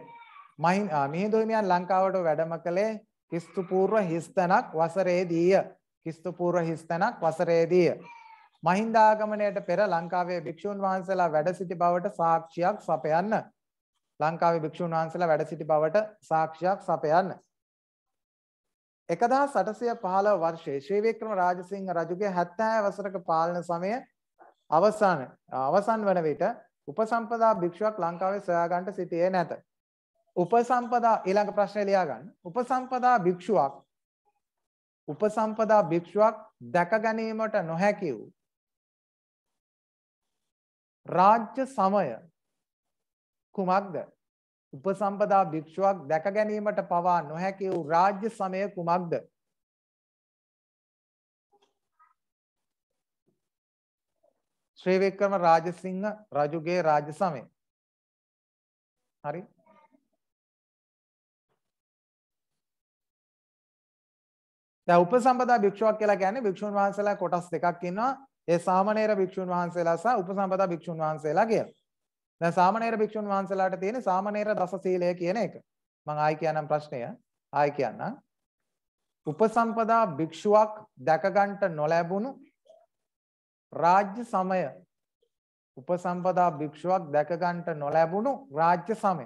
මහින් මිහිඳු හිමියන් ලංකාවට වැඩම කළේ ක්‍රිස්තු පූර්ව හිස්තනක් වසරේදීය. ක්‍රිස්තු පූර්ව හිස්තනක් වසරේදීය. මහින්දාගමනයට පෙර ලංකාවේ භික්ෂූන් වහන්සේලා වැඩ සිටි බවට සාක්ෂියක් සපයන්න. ලංකාවේ භික්ෂූන් වහන්සේලා වැඩ සිටි බවට සාක්ෂියක් සපයන්න. 1815 වර්ෂයේ ශ්‍රී වික්‍රම රාජසිංහ රජුගේ 70 වසරක පාලන සමයේ අවසාන අවසන් වන විට උපසම්පදා භික්ෂුවක් ලංකාවේ සොයාගන්ට සිටියේ නැත. උපසම්පදා ඊළඟ ප්‍රශ්නය ලියාගන්න. උපසම්පදා භික්ෂුවක් උපසම්පදා භික්ෂුවක් දැක ගැනීමට නොහැකි වූ රාජ්‍ය සමය කුමක්ද? උපසම්පදා භික්ෂුවක් දැක ගැනීමට පවා නොහැකි වූ රාජ්‍ය සමය කුමක්ද? ශ්‍රී වික්‍රම රාජසිංහ රජුගේ රාජ සමය. හරි. දැන් උපසම්පදා භික්ෂුවක් කියලා කියන්නේ භික්ෂුන් වහන්සේලා කොටස් දෙකක් ඉන්නවා. ඒ සාමණේර භික්ෂුන් වහන්සේලා සහ උපසම්පදා භික්ෂුන් වහන්සේලා කියලා. දැන් සාමණේර භික්ෂුන් වහන්සේලාට තියෙන සාමණේර දස සීලය කියන එක. මම ආයි කියන්නම් ප්‍රශ්නය. ආයි කියන්නම්. උපසම්පදා භික්ෂුවක් දැකගන්ට නොලැබුණු රාජ්‍ය සමය උපසම්පදා භික්ෂුවක් දැකගන්ට නොලැබුණු රාජ්‍ය සමය.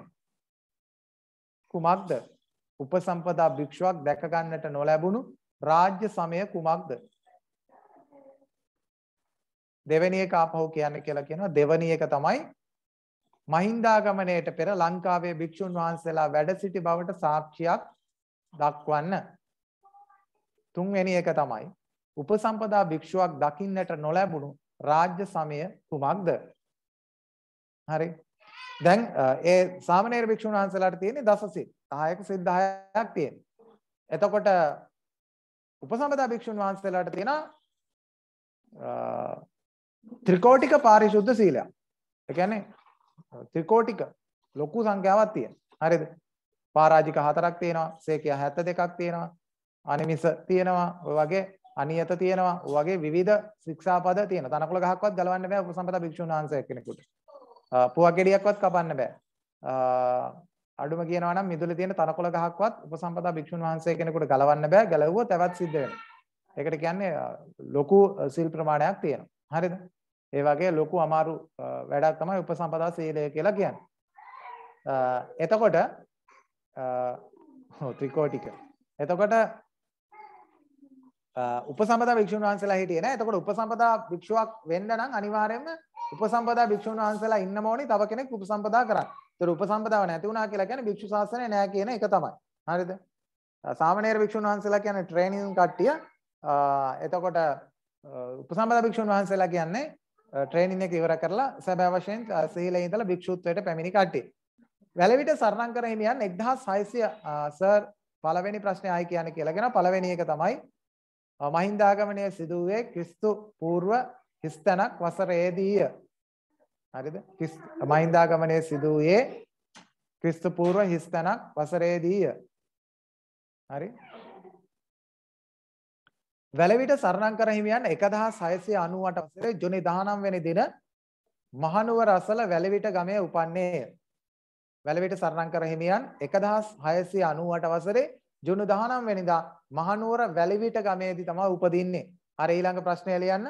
කුමක්ද උපසම්පදා භික්ෂුවක් දැකගන්නට නොලැබුණු රාජ්‍ය සමය කුමක්ද. දෙවැනි එක අපහු කියන්න කියලා කියනවා දෙවනි එක තමයි මහින්දාගමනයට පෙර ලංකාවේ භික්‍ෂූන් වහන්සේලා වැඩ සිටි බවට සාක්ෂියක් දක්වන්න. තුන්වැනි එක තමයි උපසම්පදා භික්ෂුවක් දකින්නට නොලැබුණු රාජ්‍ය සමය කුමක්ද? හරි. දැන් ඒ සාමණේර භික්ෂුන් වහන්සේලාට තියෙන්නේ දසසිත. 10ක සිත 10ක් තියෙනවා. එතකොට උපසම්පදා භික්ෂුන් වහන්සේලාට තියෙන ත්‍රිකෝටික පාරිශුද්ධ සීලයක්. ඒ කියන්නේ ත්‍රිකෝටික ලොකු සංඛ්‍යාවක් තියෙනවා. හරිද? පරාජික හතරක් තියෙනවා, සේකය 72ක් තියෙනවා, අනිමිස තියෙනවා, ඔය වගේ අනියත තියෙනවා. වගේ විවිධ ශික්ෂාපද තියෙනවා. තනකොළ ගහක්වත් ගලවන්න බෑ උපසම්පදා භික්ෂුන් වහන්සේ කෙනෙකුට. පුවක් ගෙඩියක්වත් කපන්න බෑ. අඩුම කියනවා නම් මිදුලේ තියෙන තනකොළ ගහක්වත් උපසම්පදා භික්ෂුන් වහන්සේ කෙනෙකුට ගලවන්න බෑ. ගලවුවොත් තවත් සිද්ධ වෙනවා. ඒකට කියන්නේ ලොකු සීල් ප්‍රමාණයක් තියෙනවා. හරිද? ඒ වගේ ලොකු අමාරු වැඩක් තමයි උපසම්පදා සීලය කියලා කියන්නේ. එතකොට ත්‍රිකෝටික. එතකොට උපසම්පදා භික්ෂුන් වහන්සේලා හිටියේ නෑ. එතකොට උපසම්පදා භික්ෂුවක් වෙන්න නම් අනිවාර්යයෙන්ම උපසම්පදා භික්ෂුන් වහන්සේලා ඉන්න ඕනි තව කෙනෙක් උපසම්පදා කරන්න. ඒතර උපසම්පදාව නැති වුණා කියලා කියන්නේ භික්ෂු ශාසනය නෑ කියන එක තමයි. හරිද? සාමණේර භික්ෂුන් වහන්සේලා කියන්නේ ට්‍රේනින් කට්ටිය. එතකොට උපසම්පදා භික්ෂුන් වහන්සේලා කියන්නේ ට්‍රේනින් එක ඉවර කරලා සැබෑ වශයෙන් සීලේ ඉඳලා භික්ෂුත්වයට පැමිණි කට්ටිය. වැලවිට සරණංකර හිමියන් 1600 සර් පළවෙනි ප්‍රශ්නේ ආයි කියන්නේ කියලාගෙන පළවෙනි එක තමයි මහින්දාගමනය සිදු වූයේ ක්‍රිස්තු පූර්ව 30ක් වසරේදීය. හරිද? මහින්දාගමනය සිදු වූයේ ක්‍රිස්තු පූර්ව 30ක් වසරේදීය. හරි? වැලවිට සරණංකර හිමියන් 1698 වසරේ ජුනි 19 වෙනි දින මහනුවර අසල වැලවිට ගමේ උපන්නේය. වැලවිට සරණංකර හිමියන් 1698 වසරේ ජුනු 19 වෙනිදා මහනුවර වැලිවිට ගමේදී තමයි උපදින්නේ. අර ඊළඟ ප්‍රශ්නය ලියන්න.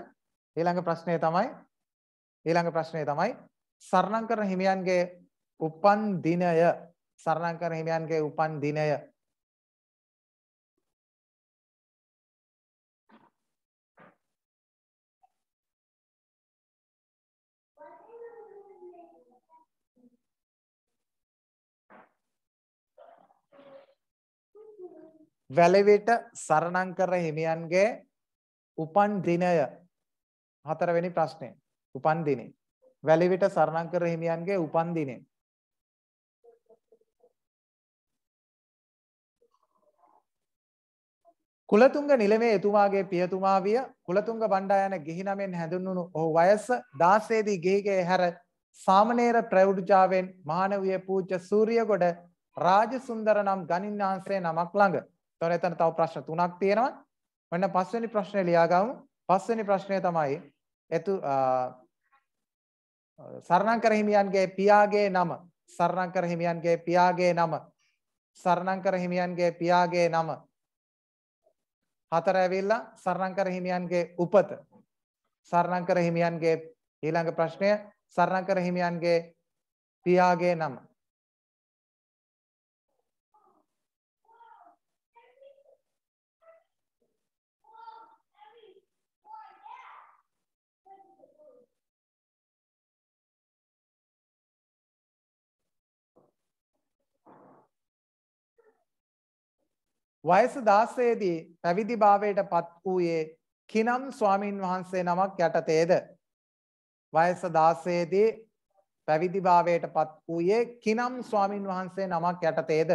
ඊළඟ ප්‍රශ්නය තමයි ඊළඟ ප්‍රශ්නය තමයි සරණංකර හිමියන්ගේ උපන් දිනය සරණංකර හිමියන්ගේ උපන් දිනය වැලවිට සරණං කර හිමියන්ගේ උපන් දිනය හතරවෙනි ප්‍රශ්නය උපන් දිනේ වැලවිට සරණං කර හිමියන්ගේ උපන් දිනේ කුලතුංග නිලමේ එතුමාගේ පියතුමා විය කුලතුංග බණ්ඩායන ගිහි නමෙන් හැඳින්වුණු ඔහු වයස 16 දී ගිහිගේ හැර සාමණේර ප්‍රවෘජාවෙන් මහාන වූ පූජ්‍ය සූර්යගොඩ රාජසුන්දර නම් ගණින්නාංශේ නමක් ළඟ එතකොට එතන තව ප්‍රශ්න තුනක් තියෙනවා. ඔන්න පස්වෙනි ප්‍රශ්නේ ලියාගමු. පස්වෙනි ප්‍රශ්නය තමයි එතු සරණංකර හිමියන්ගේ පියාගේ නම සරණංකර හිමියන්ගේ පියාගේ නම සරණංකර හිමියන්ගේ පියාගේ නම හතර ඇවිල්ලා සරණංකර හිමියන්ගේ උපත සරණංකර හිමියන්ගේ ඊළඟ ප්‍රශ්නය සරණංකර හිමියන්ගේ පියාගේ නම වයස 16 දී පැවිදි භාවයට පත් වූයේ කිනම් ස්වාමින් වහන්සේ නමක් යටතේද වයස 16 දී පැවිදි භාවයට පත් වූයේ කිනම් ස්වාමින් වහන්සේ නමක් යටතේද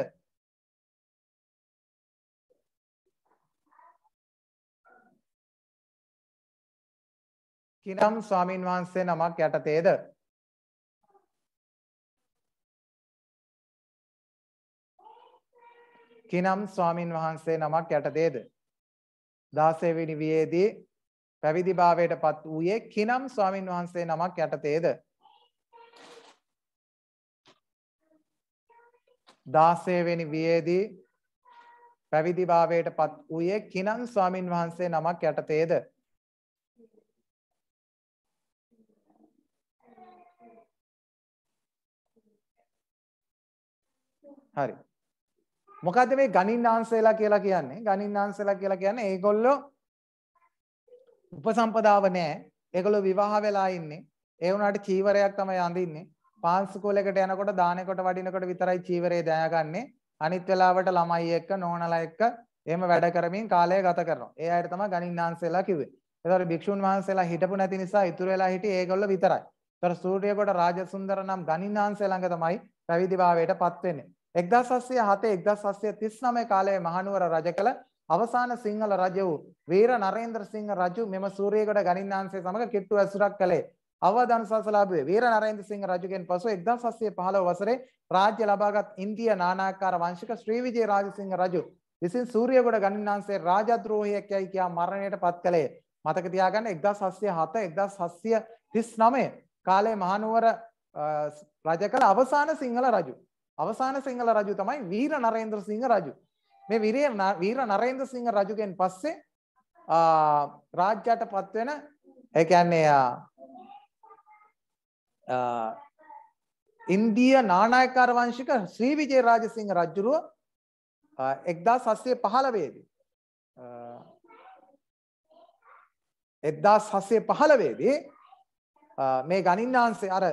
කිනම් ස්වාමින් වහන්සේ නමක් යටතේද කිනම් ස්වාමින් වහන්සේ නමක් යටතේද. දාසේවිනි වියේදී පැවිදිභාවයට පත් වූයේ කිනම් ස්වාමින් වහන්සේ නමක් යටතේද. දාසේවෙනි වියේදී පැවිදිභාවයට පත් වූයේ කිනම් ස්වාමින් වහන්සේ නමක් යටතේද. හරි මොකද මේ ගණින් ආන්සේලා කියලා කියන්නේ ගණින් ආන්සේලා කියලා කියන්නේ ඒගොල්ලෝ උපසම්පදාව නෑ ඒගොල්ලෝ විවාහ වෙලා ඉන්නේ ඒ වුණාට චීවරයක් තමයි අඳින්නේ පාන්සුකෝලෙකට යනකොට දානෙකට වඩිනකොට විතරයි චීවරේ දයාගන්නේ අනිත් වෙලාවට ළමයි එක්ක නෝනලා එක්ක එහෙම වැඩ කරමින් කාලය ගත කරනවා ඒ අයට තමයි ගණින් ආන්සේලා කිව්වේ ඒතකොට භික්ෂුන් වහන්සේලා හිටපු නැති නිසා ඉතුරු වෙලා හිටියේ ඒගොල්ලෝ විතරයි ඒතකොට සූර්යකොට රාජසුන්දර නම් ගණින් ආන්සේ ළඟ තමයි පැවිදි භාවයට පත් වෙන්නේ 1707 1739 කාලයේ මහනුවර රජ කළ අවසාන සිංහල රජ වූ වීර නරේන්ද්‍ර සිංහ රජු මෙම සූර්යගඩ ගණින්නාංශය සමග කිට්ටු ඇසුරක් කළේ අවධානසස ලැබුවේ වීර නරේන්ද්‍ර සිංහ රජුගෙන් පසු 1715 වසරේ රාජ්‍ය ලබාගත් ඉන්දියා නානාකාර වංශික ශ්‍රී විජේ රාජසිංහ රජු විසින් සූර්යගොඩ ගණින්නාංශයේ රාජද්‍රෝහියෙක් යයි කියා මරණයට පත් කළේ. මතක තියාගන්න 1707 1739 කාලේ මහනුවර රජ කළ අවසාන සිංහල රජු. අවසාන සිංහල රජු තමයි වීර නරේන්ද්‍ර සිංහ රජු. මේ වීරය වීර නරේන්ද්‍ර සිංහ රජුගෙන් පස්සේ රාජ්‍යයට පත්වෙන ඒ කියන්නේ ඉන්දිය නානායකාර වංශික ශ්‍රී විජය රාජසිංහ රජුරුව 1715 දී 1715 දී මේ ගණින්නාංශේ අර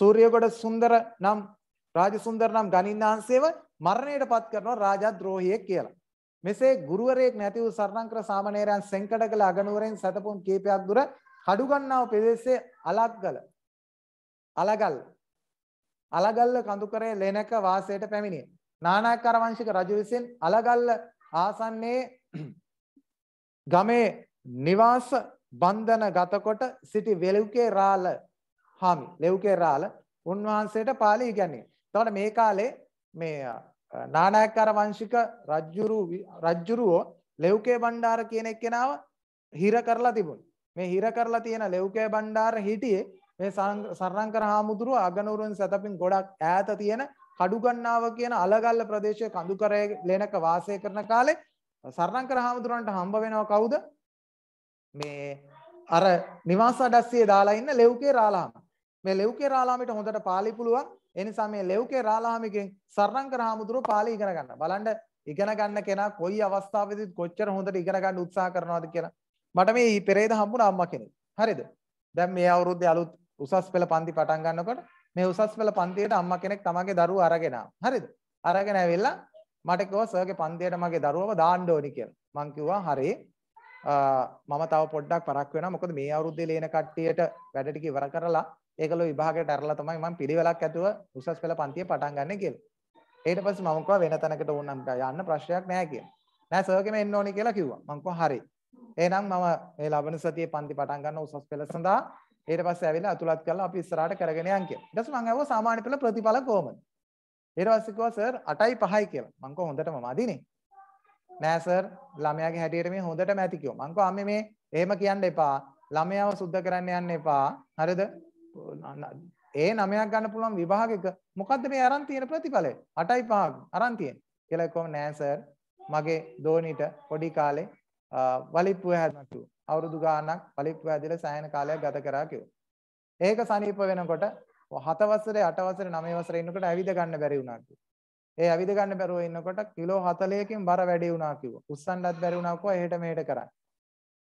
සූර්යගොඩ සුන්දර නම් රාජසුන්දර නම් ගණින්න වහන්සේව මරණයටපත් කරනවා රාජද්‍රෝහියෙක් කියලා. මෙසේ ගුරුවරයෙක් නැති වූ සරණංකර සාමණේරයන් සෙන්කඩගල අගනුවරෙන් සතපොන් කීපයක් දුර කඩුගන්නාව ප්‍රදේශයේ අලක්ගල අලගල් අලගල්ල කඳුකරේ ලෙනක වාසයට පැමිණිය. නානායක්කාර වංශික රජු විසින් අලගල්ල ආසන්නයේ ගමේ නිවාස බන්ධන ගතකොට සිටි වෙලුකේ රාල හාමි ලෙව්කේ රාල උන්වහන්සේට පාලි ඉගැන්නේ. එතකොට මේ කාලේ මේ නානායක්කාර වංශික රජ්ජුරු රජ්ජුරුවෝ ලෙව්කේ බණ්ඩාර කියන එක්කෙනාව හිර කරලා තිබුණා. මේ හිර කරලා තියෙන ලෙව්කේ බණ්ඩාර හිටියේ මේ සරණංකර හාමුදුරුව අගනුරුවන් සතපින් ගොඩක් ඈත තියෙන කඩුගන්නාව කියන අලගල්ල ප්‍රදේශයේ කඳුකරයේ ලේනක වාසය කරන කාලේ සරණංකර හාමුදුරුවන්ට හම්බ වෙනවා කවුද? මේ අර නිවාස අඩස්සියේ දාලා ඉන්න ලෙව්කේ රාලාම. මේ ලෙව්කේ රාලාමිට හොඳට පාලි පුළුවන්. ඒ නිසා මේ ලෙව්කේ රාලහාමිගෙන් සරණංකර හාමුදුරුව පාලි ඉගෙන ගන්න. බලන්න ඉගෙන ගන්න කෙනා කොයි අවස්ථාවෙදිත් කොච්චර හොඳට ඉගෙන ගන්න උත්සාහ කරනවද කියලා. මට මේ පෙරේද හම්බුණා අම්මා කෙනෙක්. හරිද? දැන් මේ අවුරුද්දේ අලුත් උසස් පෙළ පන්ති පටන් ගන්නකොට මේ උසස් පෙළ පන්තියට අම්මා කෙනෙක් තමගේ දරුවා අරගෙන හරිද? අරගෙන ඇවිල්ලා මට කිව්වා සර්ගේ පන්තියට මගේ දරුවව දාන්න ඕනි කියලා. මං කිව්වා හරි. මම තව පොඩ්ඩක් පරක් වෙනවා. මොකද මේ අවුරුද්දේ ලේන කට්ටියට වැඩ ටික ඉවර කරලා ඒකලෝ විභාගයට ඇරලා තමයි මම පිළිවෙලක් ඇතුව උසස් පෙළ පන්තිය පටන් ගන්න කියලා. ඊට පස්සේ මම කිව්වා වෙන තැනකට ඕනම් යන්න ප්‍රශ්නයක් නෑ කියලා. නෑ සර් කෙම එන්න ඕනේ කියලා කිව්වා. මම කිව්වා හරි. එහෙනම් මම මේ ලබන සතියේ පන්ති පටන් ගන්න උසස් පෙළ සඳහා ඊට පස්සේ ඇවිල්ලා අතුලත් කරලා අපි ඉස්සරහට කරගෙන යන් කියලා. ඊට පස්සේ මම ඇහුවා සාමාන්‍ය පෙළ ප්‍රතිඵල කොහොමද? ඊට පස්සේ කිව්වා සර් 8යි 5යි කියලා. මම කිව්වා හොඳටම මදිනේ. නෑ සර් ළමයාගේ හැටියට මේ හොඳටම ඇති කිව්වා. මම කිව්වා අම්මේ මේ එහෙම කියන්න එපා. ළමයාව සුද්ධ කරන්න යන්න එපා. හරිද? ඒ නමයක් ගන්න පුළුවන් විභාගයක මොකද්ද මේ අරන් තියෙන ප්‍රතිඵලය 8යි 5ක් අරන් තියෙන කියලා කොහොම නෑ සර් මගේ දෝනිට පොඩි කාලේ වලිප්පුව හැදුණු අවුරුදු ගාණක් වලිප්පුව හැදලා සෑහෙන කාලයක් ගත කරා කිව්වා. ඒක සනීප වෙනකොට 7 වසරේ 8 වසරේ 9 වසරේ ඉන්නකොට ඇවිද ගන්න බැරි වුණා කිව්වා. ඒ ඇවිද ගන්න බැරුව ඉන්නකොට කිලෝ 40කින් බර වැඩි වුණා කිව්වා. උස්සන්නත් බැරි වුණා කිව්වා එහෙට මෙහෙට කරා.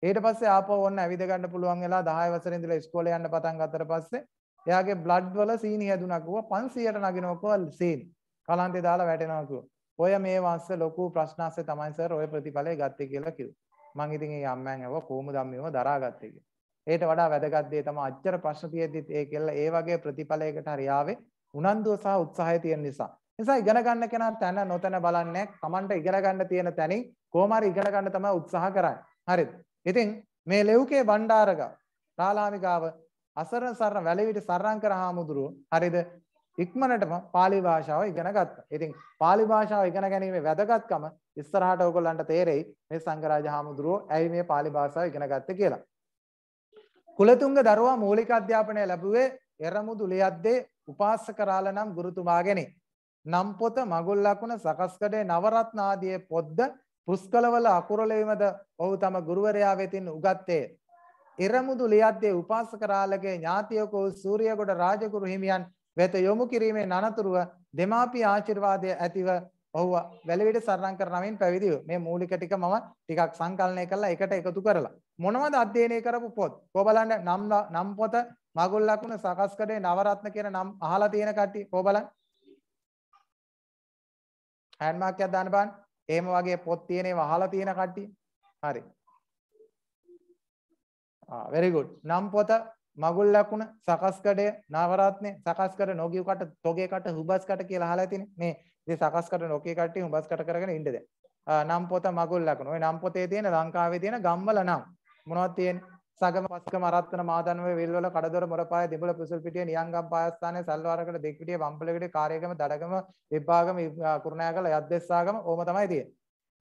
ඊට පස්සේ ආපහු ඔන්න ඇවිද ගන්න පුළුවන් වෙලා 10 වසරේ ඉඳලා ඉස්කෝලේ යන්න පටන් ගත්තට පස්සේ එයාගේ බ්ලඩ් වල සීනි හැදුනා කිව්වා 500ට නගිනවා කිව්වා සීනි. කලන්තේ දාලා වැටෙනවා කිව්වා. ඔය මේ වංශ ලොකු ප්‍රශ්නාස්සේ තමයි සර් ඔය ප්‍රතිඵලය ගත්තේ කියලා කිව්වා. මං ඉතින් ඒ අම්මයන් ඇහුවා කොහොමද අම්මේව දරාගත්තේ කියලා. ඒට වඩා වැදගත් දේ තමයි අච්චර ප්‍රශ්න තියෙද්දිත් ඒ කියලා ඒ වගේ ප්‍රතිඵලයකට හරි ආවේ උනන්දුව සහ උත්සාහය තියෙන නිසා. නිසා ඉගෙන ගන්න කෙනා තැන නොතැන බලන්නේ තමන්ට ඉගෙන ගන්න තියෙන තැනින් කොහොම හරි ඉගෙන ගන්න තමයි උත්සාහ කරන්නේ. හරිද? ඉතින් මේ ලෙව්කේ බණ්ඩාරගාව රාලාමිගාව අසරණ සරණ වැලවිට සරණ කර හාමුදුරුව හරිද ඉක්මනටම පාලි භාෂාව ඉගෙන ගත්තා. ඉතින් පාලි භාෂාව ඉගෙන ගැනීමේ වැදගත්කම ඉස්සරහට ඔයගොල්ලන්ට තේරෙයි මේ සංගරාජ හාමුදුරුවෝ ඇයි මේ පාලි භාෂාව ඉගෙන ගත්තේ කියලා. කුලතුංග දරුවා මූලික අධ්‍යාපනය ලැබුවේ එරමුදු ලියද්දේ උපාසකරාල නම් ගුරුතුමාගෙනි. නම් පොත මගුල් ලකුණ සකස්කඩේ නවරත්න ආදී පොත්ද පුස්කලවල අකුරල වීමද ඔහු තම ගුරුවරයා වෙතින් උගත්තේ. ඉරමුදු ලියද්දේ උපාසක රාළගේ ඥාතියකෝ සූර්යගොඩ රාජගුරු හිමියන් වෙත යොමු කිරීමේ අනතුරුව දෙමාපිය ආශිර්වාදය ඇතිව ඔහුව වැලවිට සරණ කරනමින් පැවිදිව මේ මූලික ටික මම ටිකක් සංකලනය කරලා එකට එකතු කරලා මොනවද අධ්‍යයනය කරපු පොත් කොබලන්න නම් නම් පොත මගුල් ලකුණ සකස් කරේ නවරත්න කියන නම් අහලා තියෙන කට්ටිය කොබලන් හෑන්ඩ් මාක් එකක් දාන්න බලන්න එහෙම වගේ පොත් තියෙනේ වහලා තියෙන කට්ටිය. හරි. ආ very good. නම් පොත මගුල් ලකුණ සකස්කඩය නවරත්නේ සකස්කර නොගිය කට තොගේ කට හුබස් කට කියලා අහලා තිනේ මේ ඉතින් සකස්කඩ නොකේ කට්ටිය හුබස් කට කරගෙන ඉන්න දැන් නම් පොත මගුල් ලකුණ ඔය නම් පොතේ තියෙන ලංකාවේ තියෙන ගම්වල නම් මොනවද තියෙන්නේ සගම පස්කම අරත්තන මාදන්ව විල්වල කඩදොර මොරපාය දෙබල පුසල්පිටිය නියංගම් පායස්ථානයේ සල්වාරකට දෙක්පිටිය වම්පලවිඩි කාර්යගම දඩගම විභාගම කුරුණෑගල යද්දෙස්සාගම ඕම තමයි තියෙන්නේ.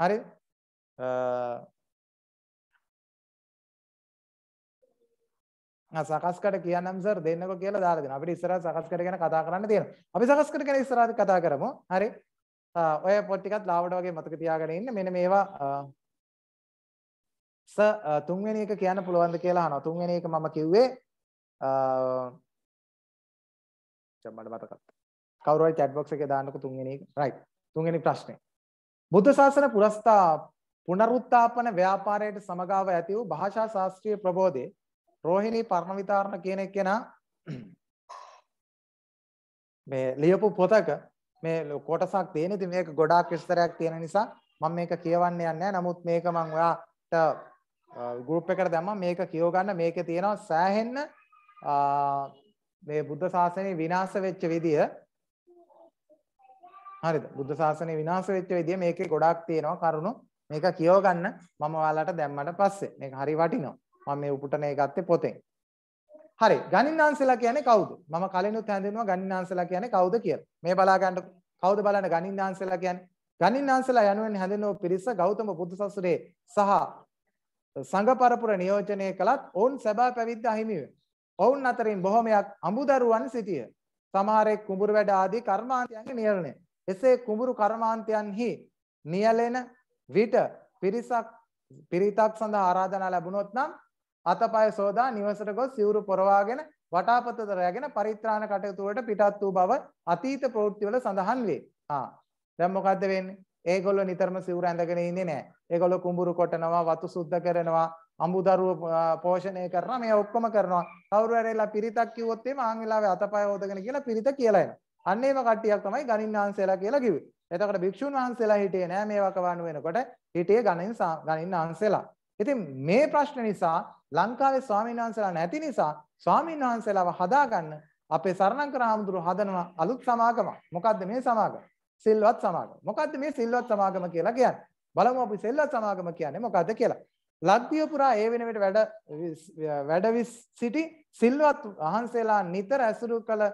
හරිද? අ සකස්කට කියන්නම් සර් දෙන්නකෝ කියලා දාලා දෙනවා. අපිට ඉස්සරහ සකස්කට ගැන කතා කරන්න තියෙනවා. අපි සකස්කට ගැන ඉස්සරහට කතා කරමු. හරි. ඔය පොත් ටිකත් ලාවට වගේ මතක තියාගෙන ඉන්න. මෙන්න මේවා ස තුන්වෙනි එක කියන්න පුළුවන්ද කියලා අහනවා. තුන්වෙනි එක මම කිව්වේ අ මට මතකත්. කවුරු හරි chat box එකේ දාන්නකො තුන්වෙනි එක. right. තුන්වෙනි ප්‍රශ්නේ. බුද්ධ ශාසන පුරස්ථා පුනරුත්ථාපන ව්‍යාපාරයට සමගාව ඇති වූ භාෂා ශාස්ත්‍රීය ප්‍රබෝධයේ රෝහිණී පර්ණ විතාරණ කියන එක්කෙනා මේ ලියපු පොතක මේ කොටසක් තියෙන ඉතින් මේක ගොඩාක් විස්තරයක් තියෙන නිසා මම මේක කියවන්න යන්නේ නැහැ. නමුත් මේක මම ඔයාට ගුරුප් එකට දැම්ම මේක කියෝගන්න මේක තියෙනවා සෑහෙන්න මේ බුද්ධ ශාසනය විනාස වෙච්ච විදිය හරිද බුද්ධ ශාසනය විනාස වෙච්ච විදිය මේකේ ගොඩක් තියෙනවා කරුණු මේක කියෝගන්න මම ඔයාලට දැම්මට පස්සේ මේක හරි වටිනවා මම මේ උපුටනේ ගත්තේ පොතෙන් හරි ගණින්නාන්සලා කියන්නේ කවුද මම කලිනුත් හැඳින්වුවා ගණින්නාන්සලා කියන්නේ කවුද කියලා මේ බලා ගන්න කවුද බලන්න ගණින්නාන්සලා කියන්නේ ගණින්නාන්සලා යනුවෙන් හැඳින්වූ පිරිස ගෞතම බුදු සසුනේ සහ සංඝපරපුර නියෝජනය කළත් ඔවුන් සැබෑ පැවිද්ද අහිමිව. ඔවුන් අතරින් බොහොමයක් අඹුදරුවන් සිටිය. සමහරෙක් කුඹුරු වැඩ ආදී කර්මාන්තයන්ගේ නියලනය. එසේ කුඹුරු කර්මාන්තයන්හි නියලෙන විට පිරිසක් පිරිතක් සඳහා ආරාධනා ලැබුණොත් නම් අතපය සෝදා නිවසට ගොස් සිවුරු පොරවාගෙන වටාපත දරාගෙන පරිත්‍රාණ කටයුතු වලට පිටත් වූ බව අතීත ප්‍රවෘත්තිවල සඳහන් වේ. ආ. දැන් මොකද්ද වෙන්නේ? ඒගොල්ලෝ නිතරම සිවුර ඇඳගෙන ඉන්නේ නැහැ. ඒගොල්ලෝ කුඹුරු කොටනවා, වතු සුද්ධ කරනවා, අඹුදරුව පෝෂණය කරනවා, මේ ඔක්කොම කරනවා. කවුරු හරිලා පිරිතක් කිව්වොත් එimhe ආන් වෙලාවේ අතපය හොදගෙන කියලා පිරිත කියලා එනවා. අන්න ඒම කට්ටියක් තමයි ගණින්නාංශයලා කියලා කිව්වේ. එතකොට භික්ෂුන් වහන්සේලා හිටියේ නෑ මේ වකවානු වෙනකොට හිටියේ ගණින් ගණින්නාංශයලා. ඉතින් මේ ප්‍රශ්න නිසා ලංකාවේ ස්වාමීන් වහන්සේලා නැති නිසා ස්වාමීන් වහන්සේලාව හදාගන්න අපේ සරණංකර හාමුදුරුවෝ හදනවා අලුත් සමාගමක්. මොකද්ද මේ සමාගම? සිල්වත් සමාගම. මොකද්ද මේ සිල්වත් සමාගම කියලා කියන්නේ? බලමු අපි සිල්වත් සමාගම කියන්නේ මොකද්ද කියලා. ලක්දිව පුරා ඒ වෙන විට වැඩ වැඩ සිටි සිල්වත් වහන්සේලා නිතර ඇසුරු කළ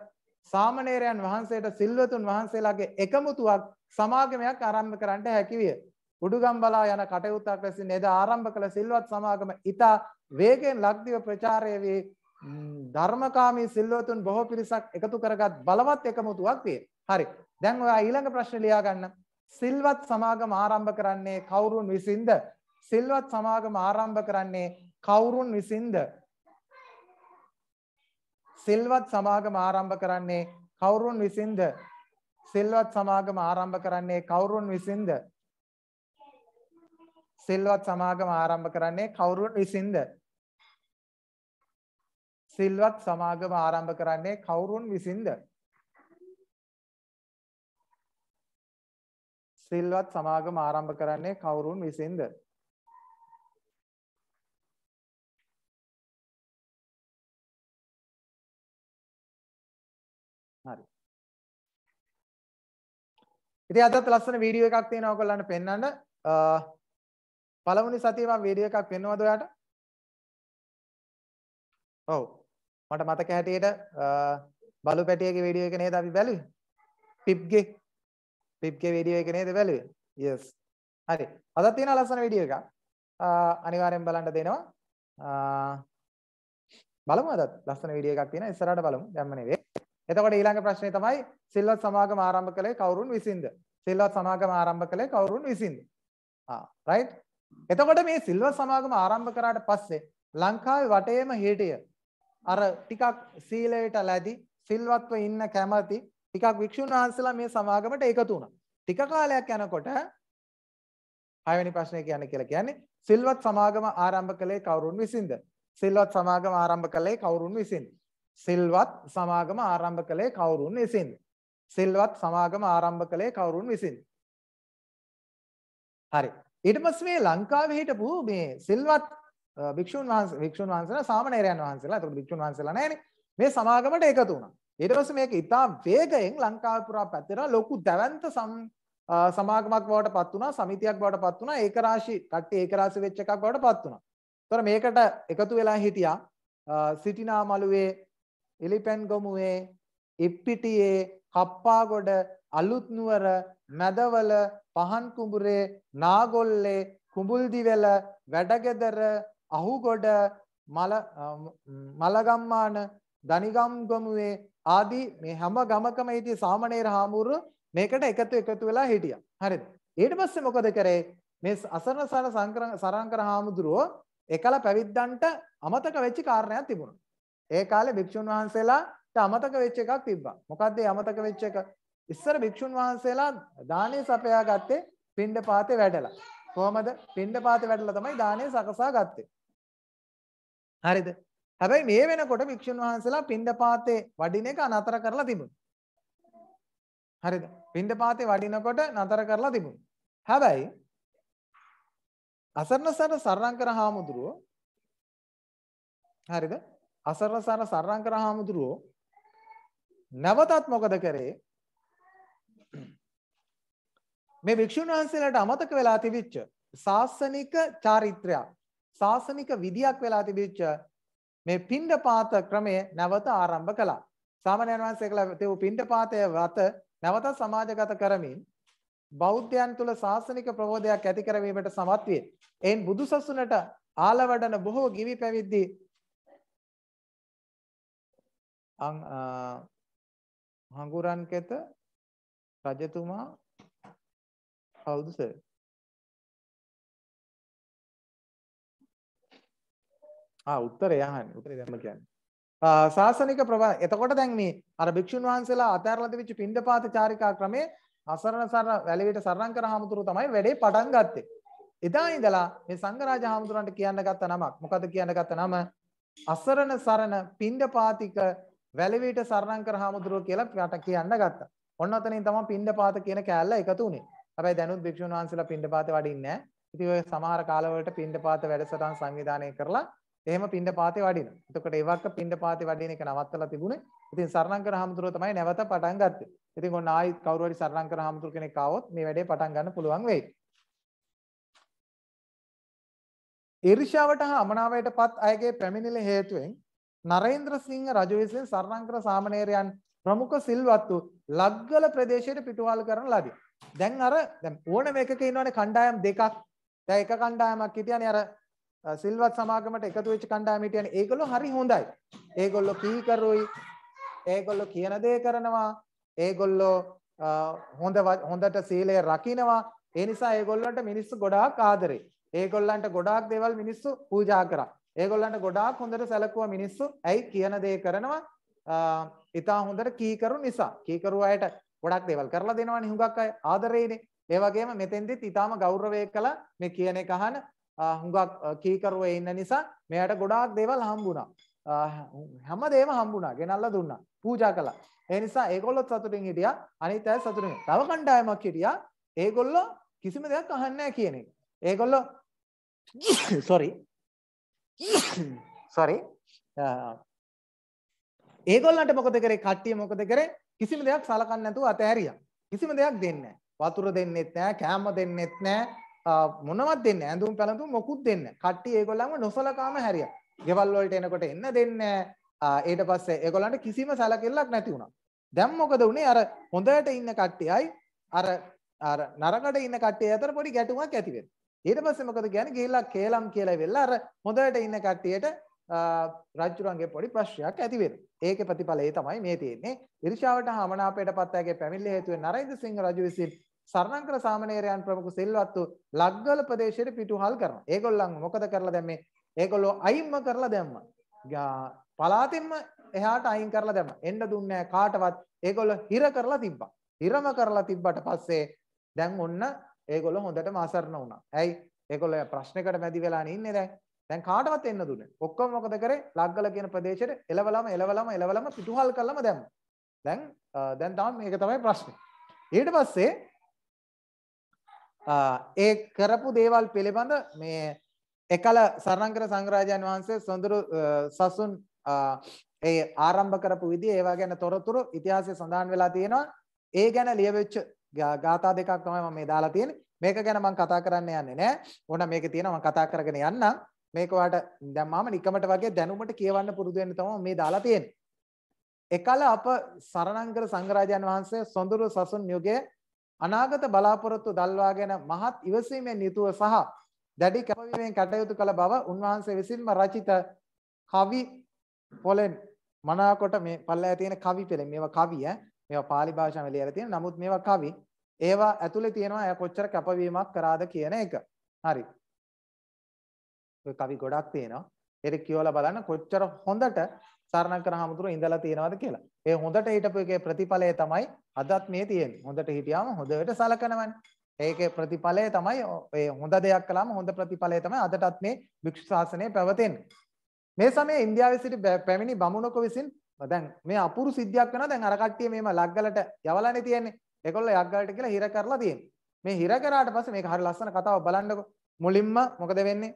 සාමණේරයන් වහන්සේට සිල්වතුන් වහන්සේලාගේ එකමුතුවක් සමාගමයක් ආරම්භ කරන්නට හැකි විය. උඩුගම්බලා යන කටයුත්තක් ලෙස නේද ආරම්භ කළ සිල්වත් සමාගම ඊතා වේගෙන් ලක්දිව ප්‍රචාරය වී ධර්මකාමී සිල්වතුන් බොහෝ පිරිසක් එකතු කරගත් බලවත් එකමුතුවක් විය. හරි. දැන් ඔයා ඊළඟ ප්‍රශ්නේ ලියා ගන්න. සිල්වත් සමාගම ආරම්භ කරන්නේ කවුරුන් විසින්ද? සිල්වත් සමාගම ආරම්භ කරන්නේ කවුරුන් විසින්ද? සිල්වත් සමාගම ආරම්භ කරන්නේ කවුරුන් විසින්ද? සිල්වත් සමාගම ආරම්භ කරන්නේ කවුරුන් විසින්ද? සිල්වත් සමාගම ආරම්භ කරන්නේ කවුරුන් විසින්ද? සිල්වත් සමාගම ආරම්භ කරන්නේ කවුරුන් විසින්ද? සිල්වත් සමාගම ආරම්භ කරන්නේ කවුරුන් විසින්ද? හරි. ඉතින් අදත් ලස්සන වීඩියෝ එකක් තියෙනවා ඔයගොල්ලන්ට පෙන්වන්න. පළවෙනි සතියේ මම වීඩියෝ එකක් පෙන්වවද ඔයාලට? ඔව්. මට මතක හැටියට බලු පැටියගේ වීඩියෝ එක නේද අපි බැලුවේ? පිප්ගේ පිප්ගේ වීඩියෝ එක නේද බැලුවේ? yes. හරි. අදත් තියෙන ලස්සන වීඩියෝ එකක්. අනිවාර්යෙන් බලන්න දෙනවා. බලමු අදත් ලස්සන වීඩියෝ එකක් තියෙනවා. ඉස්සරහට බලමු. දැම්ම නෙවෙයි. එතකොට ඊළඟ ප්‍රශ්නේ තමයි සිල්වත් සමාගම ආරම්භ කළේ කවුරුන් විසින්ද? සිල්වත් සමාගම ආරම්භ කළේ කවුරුන් විසින්ද? ආ right. එතකොට මේ සිල්වත් සමාගම ආරම්භ කරාට පස්සේ ලංකාවේ වටේම හිටිය අර ටිකක් සීලයට ලැබි සිල්වත්ව ඉන්න කැමති ටිකක් වික්ෂුන් වහන්සලා මේ සමාගමට එකතු වුණා. ටික කාලයක් යනකොට හයවෙනි ප්‍රශ්නය කියන්නේ කියලා කියන්නේ සිල්වත් සමාගම ආරම්භ කළේ කවුරුන් විසින්ද? සිල්වත් සමාගම ආරම්භ කළේ කවුරුන් විසින්ද? සිල්වත් සමාගම ආරම්භ කළේ කවුරුන් විසින්ද? සිල්වත් සමාගම ආරම්භ කළේ කවුරුන් විසින්ද? හරි. ඊට පස්සේ මේ ලංකාවේ හිටපු මේ සිල්වත් භික්ෂුන් වහන්සේ භික්ෂුන් වහන්සේලා සාමණේරයන් වහන්සේලා එතකොට භික්ෂුන් වහන්සේලා නැහැනේ මේ සමාගමට එකතු වුණා. ඊට පස්සේ මේක ඉතා වේගයෙන් ලංකාව පුරා පැතිරලා ලොකු දැවැන්ත සමාගමක් බවට පත් වුණා සමිතියක් බවට පත් වුණා ඒකරාශී කට්ටිය ඒකරාශී වෙච්ච එකක් බවට පත් වුණා. ඒතර මේකට එකතු වෙලා හිටියා සිටිනාමලුවේ එලිපැන්ගමුවේ ඉප්පිටියේ කප්පාගොඩ අලුත්නුවර මැදවල පහන්කුඹුරේ නාගොල්ලේ කුඹුල්දිවෙල වැඩගෙදර අහුගොඩ මලගම්මාන දනිගම්ගමුවේ ආදී මේ හැම ගමකම හිටිය සාමණේර හාමුදුරු මේකට එකතු එකතු වෙලා හිටියා. හරිද? ඊට පස්සේ මොකද කරේ? මේ අසරණ සරණ සරංකර හාමුදුරුවෝ එකල පැවිද්දන්ට අමතක වෙච්ච කාරණයක් තිබුණා. ඒ කාලේ භික්ෂුන් වහන්සේලාට අමතක වෙච්ච එකක් තිබ්බා. මොකද්ද ඒ අමතක වෙච්ච එක? ඉස්සර භික්ෂුන් වහන්සේලා දානේ සපයා ගත්තේ පින්ඩ පාතේ වැඩලා. කොහමද? පින්ඩ පාතේ වැඩලා තමයි දානේ සකසා ගත්තේ. හරිද? හැබැයි මේ වෙනකොට භික්ෂුන් වහන්සලා පින්ඩපාතේ වඩින එක නතර කරලා තිබුණා. හරිද? පින්ඩපාතේ වඩිනකොට නතර කරලා තිබුණා. හැබැයි අසරණසර සරණකර හාමුදුරුව හරිද? අසරණසර සරණකර හාමුදුරුව නැවතත් මොකද කරේ? මේ භික්ෂුන් වහන්සේලාට අමතක වෙලා තිබිච්ච සාසනික චාරිත්‍රයක් සාසනික විදියක් වෙලා තිබිච්ච මේ පින්ඩපාත ක්‍රමය නැවත ආරම්භ කළා. සාමාන්‍යයන් වහන්සේලා තෙව් පින්ඩපාතය වත නැවත සමාජගත කරමින් බෞද්ධයන් තුළ ශාසනික ප්‍රබෝධයක් ඇති කරවීමට සමත් විය. එයින් බුදුසසුනට ආලවඩන බොහෝ ගිවි පැවිද්දි අං හඟුරන්කෙත රජතුමා කවුද සර්? ආ උත්තරය අහන්නේ. උත්තරේ දැම්ම කියන්නේ. ශාසනික ප්‍රවාහ එතකොට දැන් මේ අර භික්ෂුන් වහන්සේලා අතහැරලා තිබිච්ච පින්ඩපාත චාරිකා ක්‍රමේ අසරණ සරණ වැලවිට සරණ කර හාමුදුරු තමයි වැඩේ පටන් ගත්තේ. එදා ඉඳලා මේ සංඝරාජ හාමුදුරන්ට කියන්න ගත්ත නමක්. මොකද කියන්න ගත්ත නම? අසරණ සරණ පින්ඩපාතික වැලවිට සරණ කර හාමුදුරුව කියලා කියන්න ගත්තා. ඔන්න ඔතනින් තමයි පින්ඩපාත කියන කෑල්ල එකතු වුනේ. හැබැයි දැනුත් භික්ෂුන් වහන්සේලා පින්ඩපාත වඩින්නේ නැහැ. ඉතින් ඔය සමහර කාලවලට පින්ඩපාත වැඩසටහන් සංවිධානය කරලා එහෙම පින්ඩ පාතේ වඩිනවා. එතකොට ඒවක පින්ඩ පාතේ වඩින එක නවත්තලා තිබුණේ. ඉතින් සරණංකර හාමුදුරුව තමයි නැවත පටන් ගත්තේ. ඉතින් ඔන්න ආයි කවුරු හරි සරණංකර හාමුදුරු කෙනෙක් ආවොත් මේ වැඩේ පටන් ගන්න පුළුවන් වෙයි. ඊර්ෂාවට හා අමනාවයටපත් අයගේ පැමිණිලි හේතුවෙන් නරේන්ද්‍ර සිංහ රජු විසින් සරණංකර සාමණේරයන් ප්‍රමුඛ සිල්වත් වූ ලග්ගල ප්‍රදේශයට පිටුවහල් කරන ලදී. දැන් අර දැන් ඕනම එකක ඉන්නවනේ කණ්ඩායම් දෙකක්. දැන් එක කණ්ඩායමක් හිටියානේ අර සිල්වත් සමාගමට එකතු වෙච්ච කණ්ඩායම හිටියනේ ඒගොල්ලෝ හරි හොඳයි. ඒගොල්ලෝ කීකරුයි. ඒගොල්ලෝ කියන දේ කරනවා. ඒගොල්ලෝ හොඳ හොඳට සීලය රකින්නවා. ඒ නිසා ඒගොල්ලන්ට මිනිස්සු ගොඩාක් ආදරේ. ඒගොල්ලන්ට ගොඩාක් දේවල් මිනිස්සු පූජා කරා. ඒගොල්ලන්ට ගොඩාක් හොඳට සැලකුවා මිනිස්සු. ඇයි කියන දේ කරනවා. ඉතා හොඳට කීකරු නිසා. කීකරු අයට ගොඩක් දේවල් කරලා දෙනවනේ හුඟක් අය ආදරේනේ. ඒ වගේම මෙතෙන්දිත් ඊටාම ගෞරවය කළා මේ කියන එක අහන හුඟක් කීකරුව ඉන්න නිසා මෙයට ගොඩාක් දේවල් හම්බුණා. හැම දේම හම්බුණා. ගෙනල්ලා දුන්නා. පූජා කළා. ඒ නිසා ඒගොල්ලොත් සතුටින් හිටියා. අනිත් අය සතුටින්. තව කණ්ඩායමක් හිටියා. ඒගොල්ලෝ කිසිම දෙයක් අහන්නේ නැහැ කියන එක. ඒගොල්ලෝ sorry. sorry. ඒගොල්ලන්ට මොකද කරේ? කට්ටිය මොකද කරේ? කිසිම දෙයක් සලකන්නේ නැතුව අතෑරියා. කිසිම දෙයක් දෙන්නේ නැහැ. වතුර දෙන්නෙත් නැහැ, කෑම දෙන්නෙත් නැහැ. මොනවත් දෙන්න ඇඳුම් පැළඳුම් මොකුත් දෙන්න කට්ටිය ඒගොල්ලන්ව නොසලකාම හැරියා ගෙවල් වලට එනකොට එන්න දෙන්නේ ඊට පස්සේ ඒගොල්ලන්ට කිසිම සැලකිල්ලක් නැති වුණා දැන් මොකද වුනේ අර හොඳට ඉන්න කට්ටියයි අර අර නරකට ඉන්න කට්ටිය අතර පොඩි ගැටුමක් ඇති වෙනවා ඊට පස්සේ මොකද කියන්නේ ගිහිල්ලා කේලම් කියලා වෙලා අර හොඳට ඉන්න කට්ටියට රජුරන්ගේ පොඩි ප්‍රශ්නයක් ඇති වෙනවා ඒකේ ප්‍රතිඵලය තමයි මේ තියෙන්නේ ඉරිෂාවට හමනාපයට පත් ඇගේ පැමිණිලි හේතුවෙන් නරේන්ද්‍ර සිංහ රජු විසින් සරණංකර සාමණේරයන් ප්‍රමුඛ සිල්වත්තු ලග්ගල ප්‍රදේශයට පිටුහල් කරනවා. ඒගොල්ලන් මොකද කරලා දැම්මේ? ඒගොල්ලෝ අයින්ම කරලා දැම්මා. පලාතින්ම එහාට අයින් කරලා දැම්මා. එන්න දුන්නේ කාටවත්. ඒගොල්ලෝ හිර කරලා තිබ්බා. හිරම කරලා තිබ්බට පස්සේ දැන් ඔන්න ඒගොල්ලෝ හොඳටම අසරණ වුණා. ඇයි? ඒගොල්ලෝ ප්‍රශ්නයකට මැදි වෙලා ඉන්නේ දැන්. දැන් කාටවත් එන්න දුන්නේ. ඔක්කොම මොකද කරේ? ලග්ගල කියන ප්‍රදේශයට එලවලම එලවලම එලවලම පිටුහල් කළම දැම්මා. දැන් දැන් තමයි මේක තමයි ප්‍රශ්නේ. ඊට පස්සේ ඒ කරපු දේවල් පිළිබඳ මේ එකල සරණංකර සංගරාජයන් වහන්සේ සොඳුරු සසුන් ඒ ආරම්භ කරපු විදිහ ඒවා ගැන තොරතුරු ඉතිහාසයේ සඳහන් වෙලා තියෙනවා. ඒ ගැන ලියවෙච්ච ගාථා දෙකක් තමයි මම මේ දාලා තියෙන්නේ. මේක ගැන මම කතා කරන්න යන්නේ නෑ. ඕන මේක තියෙනවා මම කතා කරගෙන යන්නම්. මේක ඔයාලට දැන් මම නිකමට වගේ දැනුමට කියවන්න පුරුදු වෙන්න තමයි මේ දාලා තියෙන්නේ. එකල අප සරණංකර සංගරාජයන් වහන්සේ සොඳුරු සසුන් යුගයේ අනාගත බලාපොරොත්තු දල්වාගෙන මහත් ඉවසීමෙන් යුතුව සහ දැඩි කැපවීමෙන් කටයුතු කළ බව උන්වහන්සේ විසින්ම රචිත කවි පොලෙන් මනාකොට මේ පල්ලෑ තියෙන කවි පෙළෙන් මේවා කවිය මේවා pāli භාෂාවෙන් ලියලා තියෙන නමුත් මේවා කවි ඒවා ඇතුලේ තියෙනවා එයා කොච්චර කැපවීමක් කරාද කියන එක හරි ඔය කවි ගොඩක් තියෙනවා ඒක කියවලා බලන්න කොච්චර හොඳට සරණකර හමුතුරු ඉඳලා තියෙනවද කියලා ඒ හොඳට හිටපු එකේ ප්‍රතිඵලය තමයි අදත් මේ තියෙන්නේ. හොඳට හිටියාම හොඳට සලකනවනේ. ඒකේ ප්‍රතිඵලය තමයි ඒ හොඳ දෙයක් කළාම හොඳ ප්‍රතිඵලය තමයි අදටත් මේ භික්ෂු ශාසනය පැවතෙන්නේ. මේ සමයේ ඉන්දියාවේ සිට පැමිණි බමුණකෝ විසින් දැන් මේ අපුරු සිද්ධියක් වෙනවා දැන් අර කට්ටිය මේම ලග්ගලට යවලානේ තියෙන්නේ. ඒගොල්ලෝ යග්ගලට කියලා හිර කරලා තියෙන්නේ. මේ හිර කරාට පස්සේ මේක හරි ලස්සන කතාවක් බලන්නකෝ. මුලින්ම මොකද වෙන්නේ?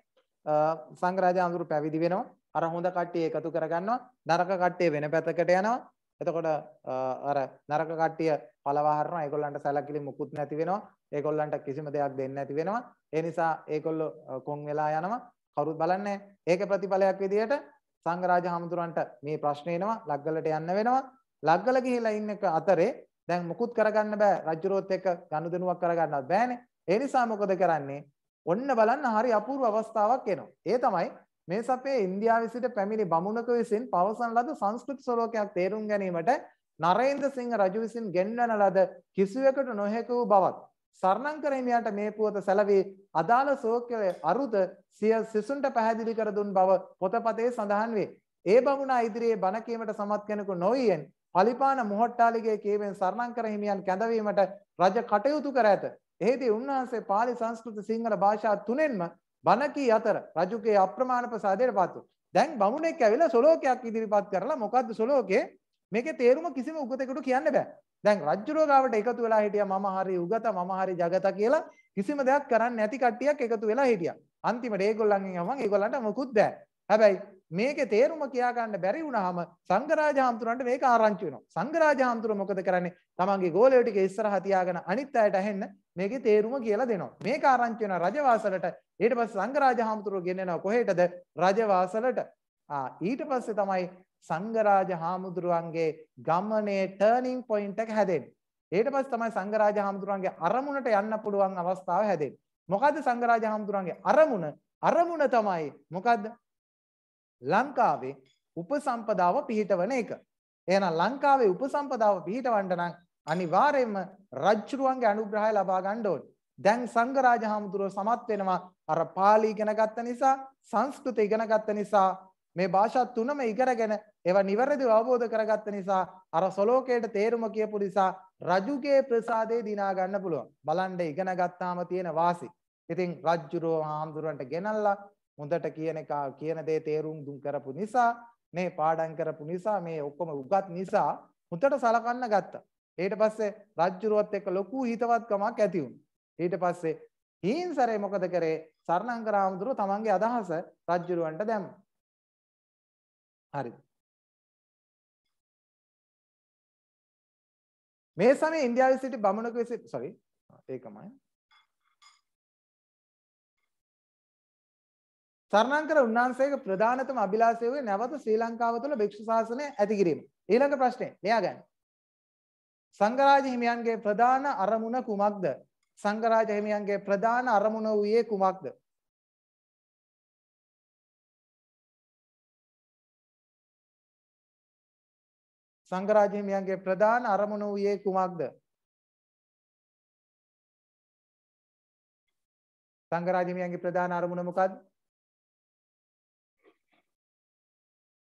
සංඝ රාජාඳුරු පැවිදි වෙනවා. අර හොඳ කට්ටිය එකතු කරගන්නවා. නරක කට්ටිය වෙන පැත්තකට යනවා. එතකොට අර නරක කට්ටිය පළවා හරිනවා. ඒගොල්ලන්ට සැලකිලි මුකුත් නැති වෙනවා. ඒගොල්ලන්ට කිසිම දෙයක් දෙන්නේ නැති වෙනවා. ඒ නිසා ඒගොල්ලෝ කොන් වෙලා යනවා. කවුරුත් බලන්නේ ඒක ප්‍රතිඵලයක් විදිහට සංගරාජ හමුදුරන්ට මේ ප්‍රශ්නේ එනවා. ලග්ගලට යන්න වෙනවා. ලග්ගල ගිහිලා ඉන්න එක අතරේ දැන් මුකුත් කරගන්න බෑ. රජුරෝත් එක්ක ගනුදෙනුවක් කරගන්නවත් බෑනේ. ඒ නිසා මොකද කරන්නේ? ඔන්න බලන්න හරි අපූර්ව අවස්ථාවක් එනවා. ඒ තමයි මේ සපේ ඉන්දියාවේ සිට පැමිණි බමුණක විසින් පවසන ලද සංස්කෘත ස්වරෝකයක් තේරුම් ගැනීමට නරේන්ද්‍ර සිංහ රජු විසින් ගෙන්වන ලද කිසිවෙකුට නොහැක වූ බවත් සරණංකර හිමියන්ට මේ පුවත සැලවී අදාළ ශෝකයේ අරුත සිය සිසුන්ට පැහැදිලි කර දුන් බව පොතපතේ සඳහන් වේ. ඒ බමුණා ඉදිරියේ බණ කීමට සමත් කෙනෙකු නොවියෙන් පලිපාන මොහට්ටාලිගේ කීවෙන් සරණංකර හිමියන් කැඳවීමට රජ කටයුතු කර ඇත. එෙහිදී උන්වහන්සේ පාලි සංස්කෘත සිංහල භාෂා තුනෙන්ම බණ කී අතර රජුගේ අප්‍රමාණ ප්‍රසාදයට පත්තු. දැන් බමුණෙක් ඇවිල්ලා සොලෝකයක් ඉදිරිපත් කරලා මොකද්ද සොලෝකේ? මේකේ තේරුම කිසිම උගතෙකුට කියන්න බෑ. දැන් රජුරෝ ගාවට එකතු වෙලා හිටියා මම හරි උගත මම හරි జగත කියලා කිසිම දෙයක් කරන්න නැති කට්ටියක් එකතු වෙලා හිටියා. අන්තිමට ඒගොල්ලන්ගෙන් යමන් ඒගොල්ලන්ට මොකුත් බෑ. හැබැයි මේකේ තේරුම කියා ගන්න බැරි වුණාම සංගරාජ හාමුදුරන්ට මේක ආරංචි වෙනවා. සංගරාජ හාමුදුර මොකද කරන්නේ? තමන්ගේ ගෝලය ටික ඉස්සරහ තියාගෙන අනිත් අයට ඇහෙන්න මේකේ තේරුම කියලා දෙනවා. මේක ආරංචි වෙනවා රජවාසලට. ඊට පස්සේ සංගරාජ හාමුදුරුව ගෙන්නනවා කොහෙටද? රජවාසලට. ආ ඊට පස්සේ තමයි සංගරාජ හාමුදුරුවන්ගේ ගමනේ ටර්නින් පොයින්ට් එක හැදෙන්නේ. ඊට පස්සේ තමයි සංගරාජ හාමුදුරුවන්ගේ අරමුණට යන්න පුළුවන් අවස්ථාව හැදෙන්නේ. මොකද්ද සංගරාජ හාමුදුරුවන්ගේ අරමුණ? අරමුණ තමයි මොකද්ද ලංකාවේ උපසම්පදාව පිහිටවන එක. එහෙනම් ලංකාවේ උපසම්පදාව පිහිටවන්න නම් අනිවාර්යයෙන්ම රජ්ජුරුවන්ගේ අනුග්‍රහය ලබා ගන්න ඕනේ. දැන් සංඝරාජ හාමුදුරුවෝ සමත් වෙනවා අර පාලි ඉගෙන ගත්ත නිසා සංස්කෘත ඉගෙන ගත්ත නිසා මේ භාෂා තුනම ඉගෙනගෙන ඒවා නිවැරදිව අවබෝධ කරගත්ත නිසා අර සොලෝකේට තේරුම කියපු නිසා රජුගේ ප්‍රසාදේ දිනා ගන්න පුළුවන්. බලන්න ඉගෙන ගත්තාම තියෙන වාසි. ඉතින් රජ්ජුරුවෝ හාමුදුරුවන්ට ගෙනල්ලා හොඳට කියන එක කියන දේ තේරුම් දුම් කරපු නිසා මේ පාඩම් කරපු නිසා මේ ඔක්කොම උගත් නිසා හොඳට සලකන්න ගත්තා. ඊට පස්සේ රජ්ජුරුවත් එක්ක ලොකු හිතවත්කමක් ඇති වුණා. ඊට පස්සේ හීන්සරේ මොකද කරේ? සරණංග රාමඳුර තමන්ගේ අදහස රජ්ජුරුවන්ට දැම්මා. හරිද? මේ සමයේ ඉන්දියාවේ සිටි බමුණක විසින් sorry ඒකමයි සරණංකර උන්වහන්සේගේ ප්‍රධානතම අභිලාෂය වූයේ නැවත ශ්‍රී ලංකාව තුළ භික්ෂු ශාසනය ඇති කිරීම. ඊළඟ ප්‍රශ්නේ මෙයා ගන්න. සංඝරාජ හිමියන්ගේ ප්‍රධාන අරමුණ කුමක්ද? සංඝරාජ හිමියන්ගේ ප්‍රධාන අරමුණ වූයේ කුමක්ද? සංඝරාජ හිමියන්ගේ ප්‍රධාන අරමුණ වූයේ කුමක්ද? සංඝරාජ හිමියන්ගේ ප්‍රධාන අරමුණ මොකක්ද?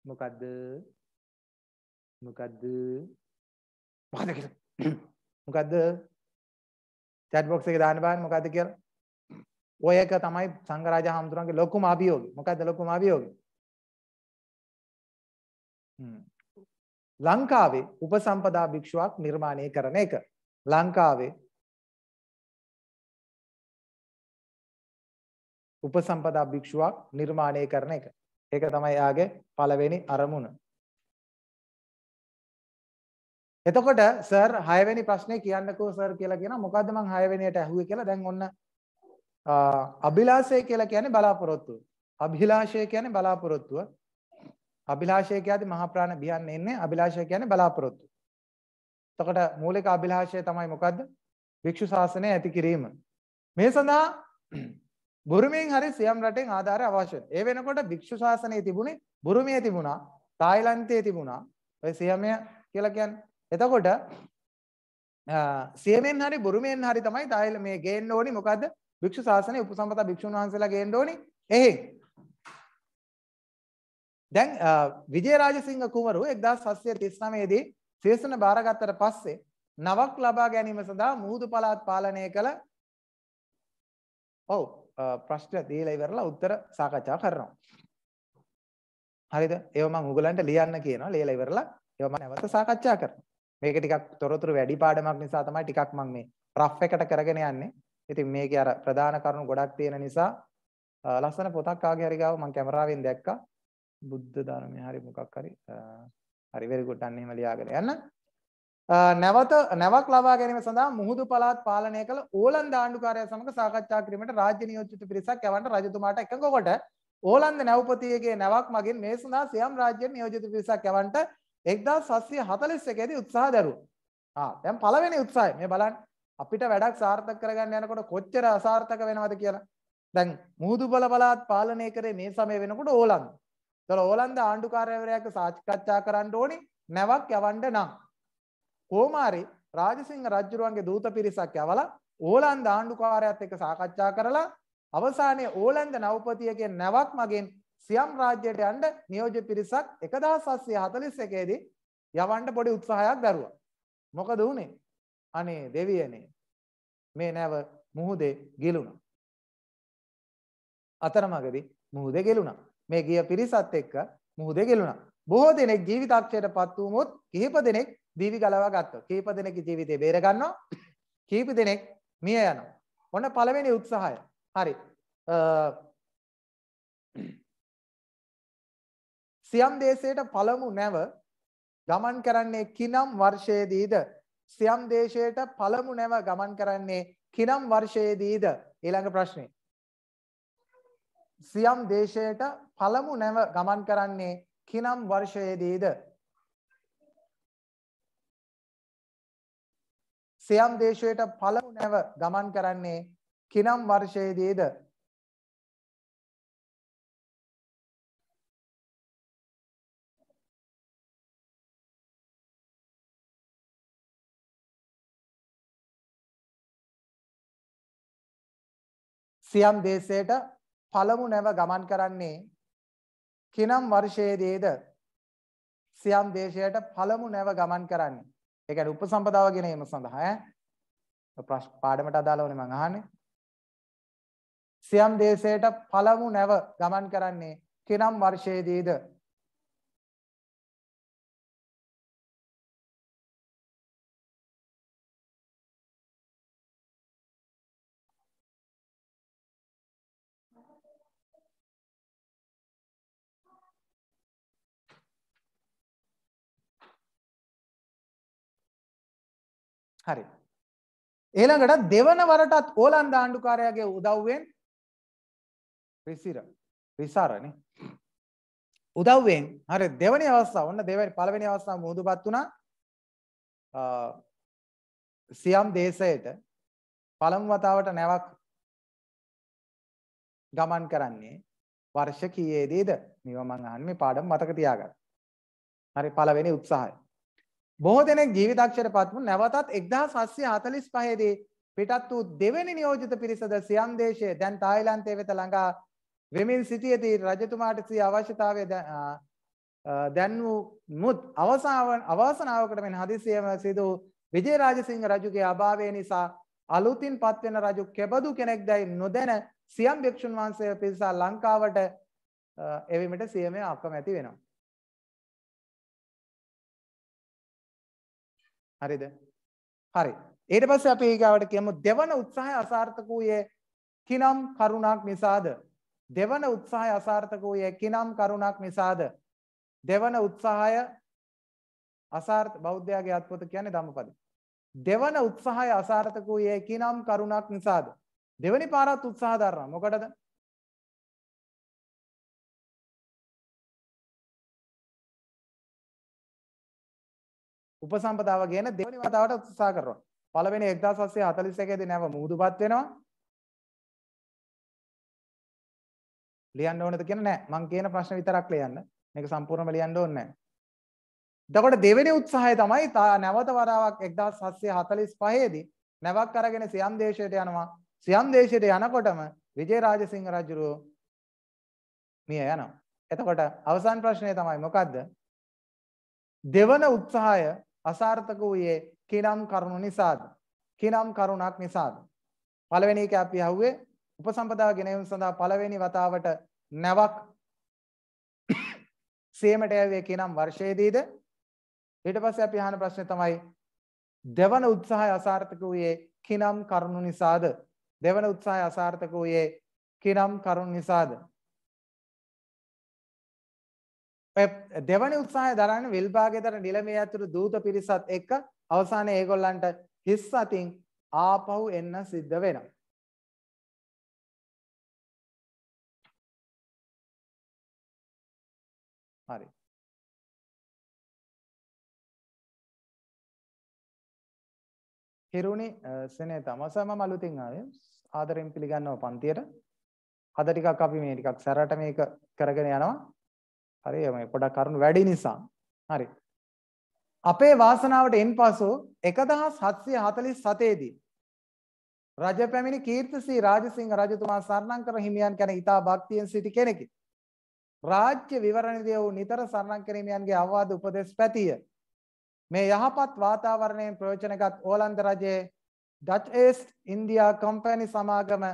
මොකද්ද මොකද්ද මොකද කියලා මොකද්ද chat box එකේ දාන්න බලන්න මොකද්ද කියලා ඔය එක තමයි සංගරාජ හාමුදුරන්ගේ ලොකුම අභියෝගය මොකද්ද ලොකුම අභියෝගය ලංකාවේ උපසම්පදා භික්ෂුවක් නිර්මාණය කරන එක ලංකාවේ උපසම්පදා භික්ෂුවක් නිර්මාණය කරන එක ඒක තමයි යාගේ පළවෙනි අරමුණ. එතකොට සර් 6 වෙනි ප්‍රශ්නේ කියන්නකෝ සර් කියලා කියනවා මොකද්ද මං 6 වෙනියට ඇහුවේ කියලා දැන් ඔන්න අභිලාෂය කියලා කියන්නේ බලාපොරොත්තුව. අභිලාෂය කියන්නේ බලාපොරොත්තුව. අභිලාෂය කියද්දි මහා ප්‍රාණ බියන්න එන්නේ අභිලාෂය කියන්නේ බලාපොරොත්තුව. එතකොට මූලික අභිලාෂය තමයි මොකද්ද? භික්ෂු ශාසනය ඇති කිරීම. මේ සඳහා බුරුමයෙන් හරි සියම් රටෙන් ආධාරය අවශ්‍යයි. ඒ වෙනකොට භික්ෂු ශාසනය තිබුණේ බුරුමයේ තිබුණා, තායිලන්තයේ තිබුණා. ඔය සියමය කියලා කියන්නේ. එතකොට සියමෙන් හරි බුරුමෙන් හරි තමයි තායිල මේ ගේන්න ඕනි. මොකද්ද? භික්ෂු ශාසනය උපසම්පත භික්ෂුන් වහන්සේලා ගේන්න ඕනි. එහෙන් දැන් විජේරාජසිංහ කුමරු 1739 දී ශීර්ෂණ බාරගත්තට පස්සේ නවක් ලබා ගැනීම සඳහා මුහුදු පළාත් පාලනය කළ ඔව් ප්‍රශ්න දීලා ඉවරලා උත්තර සාකච්ඡා කරනවා. හරිද? ඒව මම උගලන්ට ලියන්න කියනවා. ලියලා ඉවරලා ඒව මම නැවත සාකච්ඡා කරනවා. මේක ටිකක් තොරතුරු වැඩි පාඩමක් නිසා තමයි ටිකක් මම මේ රෆ් එකට කරගෙන යන්නේ. ඉතින් මේකේ අර ප්‍රධාන කරුණු ගොඩක් තියෙන නිසා ලස්සන පොතක් කාගේ හරි ගාව මම කැමරාවෙන් දැක්කා. බුද්ධ ධර්මය හරි මොකක් හරි හරි වෙරි ගුඩ් අන්න එහෙම ලියාගෙන යන්න. නැවත නැවක් ලබා ගැනීම සඳහා මුහුදු පළාත් පාලනය කළ ඕලන්ද ආණ්ඩුකාරයා සමග සාකච්ඡා කිරීමට රාජ්‍ය නියෝජිත පිරිසක් යවන්න රජතුමාට එකඟ කොට ඕලන්ද නැව්පතියගේ නැවක් මගින් මේ සඳහා සියම් රාජ්‍ය නියෝජිත පිරිසක් යවන්න 1741 දී උත්සාහ දරුවා. ආ දැන් පළවෙනි උත්සාහය මේ බලන්න අපිට වැඩක් සාර්ථක කරගන්න යනකොට කොච්චර අසාර්ථක වෙනවද කියලා. දැන් මුහුදු බල පළාත් පාලනය කරේ මේ සමය වෙනකොට ඕලන්ද. ඒතර ඕලන්ද ආණ්ඩුකාරයවරයාක සාකච්ඡා කරන්න ඕනේ නැවක් යවන්න නම් කොමාරි රාජසිංහ රජුරුවන්ගේ දූත පිරිසක් යවලා ඕලන්ද ආණ්ඩුකාරයත් එක්ක සාකච්ඡා කරලා අවසානයේ ඕලන්ද නවපතියගේ නැවක් මගින් සියම් රාජ්‍යයට යන්න නියෝජ්‍ය පිරිසක් 1741 දී යවන්න පොඩි උත්සාහයක් දරුවා. මොකද වුනේ? අනේ දෙවියනේ මේ නැව මුහුදේ ගෙලුණා. අතරමඟදී මුහුදේ ගෙලුණා. මේ ගිය පිරිසත් එක්ක මුහුදේ ගෙලුණා. බොහෝ දෙනෙක් ජීවිතාක්ෂයට පත් වුමුත් කිහිප දෙනෙක් දීවි ගලවා ගත්තොත් කීප දෙනෙක්ගේ ජීවිතේ බේර ගන්නවා කීප දෙනෙක් මිය යනවා ඔන්න පළවෙනි උත්සාහය හරි සියම් දේශයට පළමු නැව ගමන් කරන්නේ කිනම් වර්ෂයේදීද සියම් දේශයට පළමු නැව ගමන් කරන්නේ කිනම් වර්ෂයේදීද ඊළඟ ප්‍රශ්නේ සියම් දේශයට පළමු නැව ගමන් කරන්නේ කිනම් වර්ෂයේදීද සියම් දේශයට පළමු නැව ගමන් කරන්නේ කිනම් වර්ෂයේදීද සියම් දේශයට පළමු නැව ගමන් කරන්නේ කිනම් වර්ෂයේදීද සියම් දේශයට පළමු නැව ගමන් කරන්නේ ඒ කියන්නේ උපසම්පදාව ගැනීම සඳහා ඈ පාඩමට අදාළවනේ මම අහන්නේ. සියම් දේශයට පළමු නැව ගමන් කරන්නේ කෙනම් වර්ෂයේදීද හරි ඒළඟට දෙවන වරටත් ඕලන්ද ආණ්ඩුකාරයාගේ උදව්වෙන් රිසිර රිසාරණ උදව්වෙන් හරි දෙවනි අවස්ථාව ඔන්න දෙවැනි පළවෙනි අවස්ථාව මුහුදුපත් වුණා සියම් දේශයට පළමු වතාවට නැවක් ගමන් කරන්නේ වර්ෂ කීයේදීද? මේවා මම අහන්නේ පාඩම මතක තියාගන්න. හරි පළවෙනි උත්සාහය. බොහෝ දෙනෙක් ජීවිතක්ෂර පත්මු නැවතත් එක්දා සස්්‍ය හතලිස් පහේදී පිටත් වූ දෙවැනි නියෝජිත පිරිසද සියම් දේශය දැන් තායිලන්තය වෙත ළඟා වෙමින් සිටියදී රජතුමාට සිය අවශ්‍යතාවය දැන් වූ මුත් අවසාවන් අවාසනාවකට මෙන් හදිසියම සිදු විජේරාජසිංහ රජුගේ අභාවය නිසා අලුතින් පත්වෙන රජු කෙබඳු කෙනෙක් දැයි නොදැන සියම් භික්ෂුන් වහන්සේ පිරිසා ලංකාවට එවිමට සියමේ අකමැති වෙනවා. හරිද? හරි. ඊට පස්සේ අපි ඊගාවට කියමු දෙවන උත්සාහය අසාර්ථක වූයේ කිනම් කරුණක් නිසාද? දෙවන උත්සාහය අසාර්ථක වූයේ කිනම් කරුණක් නිසාද? දෙවන උත්සාහය අසාර්ථ බෞද්ධයාගේ අත්පොත කියන්නේ ධම්මපද. දෙවන උත්සාහය අසාර්ථක වූයේ කිනම් කරුණක් නිසාද? දෙවනි පාරත් උත්සාහ දරනවා. මොකටද? උපසම්පදාව ගැන දෙවනි වතාවට උත්සාහ කරනවා. පළවෙනි 1741 දී නැව මුහුදුපත් වෙනවා. ලියන්න ඕනද කියන නෑ. මං කියන ප්‍රශ්න විතරක් ලියන්න. මේක සම්පූර්ණයෙන්ම ලියන්න ඕනේ නෑ. එතකොට දෙවෙනි උත්සාහය තමයි නැවත වරාවක් 1745 දී නැවක් අරගෙන සියම් දේශයට යනවා. සියම් දේශයට යනකොටම විජේරාජසිංහ රජුරෝ මිය යනවා. එතකොට අවසාන ප්‍රශ්නය තමයි මොකද්ද? දෙවන උත්සාහය අසාර්ථක වූයේ කිනම් කරුණු නිසාද? කිනම් කරුණක් නිසාද? පළවෙනි එක අපි අහුවේ උපසම්පදාව ගෙනීම සඳහා පළවෙනි වතාවට නැවක් සේමට යවේ කිනම් වර්ෂයේදීද? ඊට පස්සේ අපි අහන ප්‍රශ්නේ තමයි දෙවන උත්සාහය අසාර්ථක වූයේ කිනම් කරුණු නිසාද? දෙවන උත්සාහය අසාර්ථක වූයේ කිනම් කරුණු නිසාද? ඔය දෙවනි උත්සාහය දරන්න විල්භාගේතර නිලමේ ඇතුළු දූත පිරිසත් එක්ක අවසානයේ ඒගොල්ලන්ට හිස් අතින් ආපහු එන්න සිද්ධ වෙනවා. හරි. හිරුනි සෙනේ තමසම මලුතින් ආවේ ආදරෙන් පිළිගන්නවා පන්තියට. අද ටිකක් අපි මේ ටිකක් සැරට මේක කරගෙන යනවා. හරි මේ පොඩක් කරුණු වැඩි නිසා. හරි. අපේ වාසනාවට එන් පසු 1747 දී රජ පැමිණි කීර්තිසී රාජසිංහ රජතුමා සරණංකර හිමියන් ගැන ඊතා භක්තියෙන් සිටි කෙනෙකි. රාජ්‍ය විවරණදී වූ නිතර සරණංකර හිමියන්ගේ අවවාද උපදෙස් පැතිය. මේ යහපත් වාතාවරණයෙන් ප්‍රයෝජනගත් ඕලන්ද රජයේ ඩච් ඒස්ට් ඉන්දියා කම්පැනි සමාගම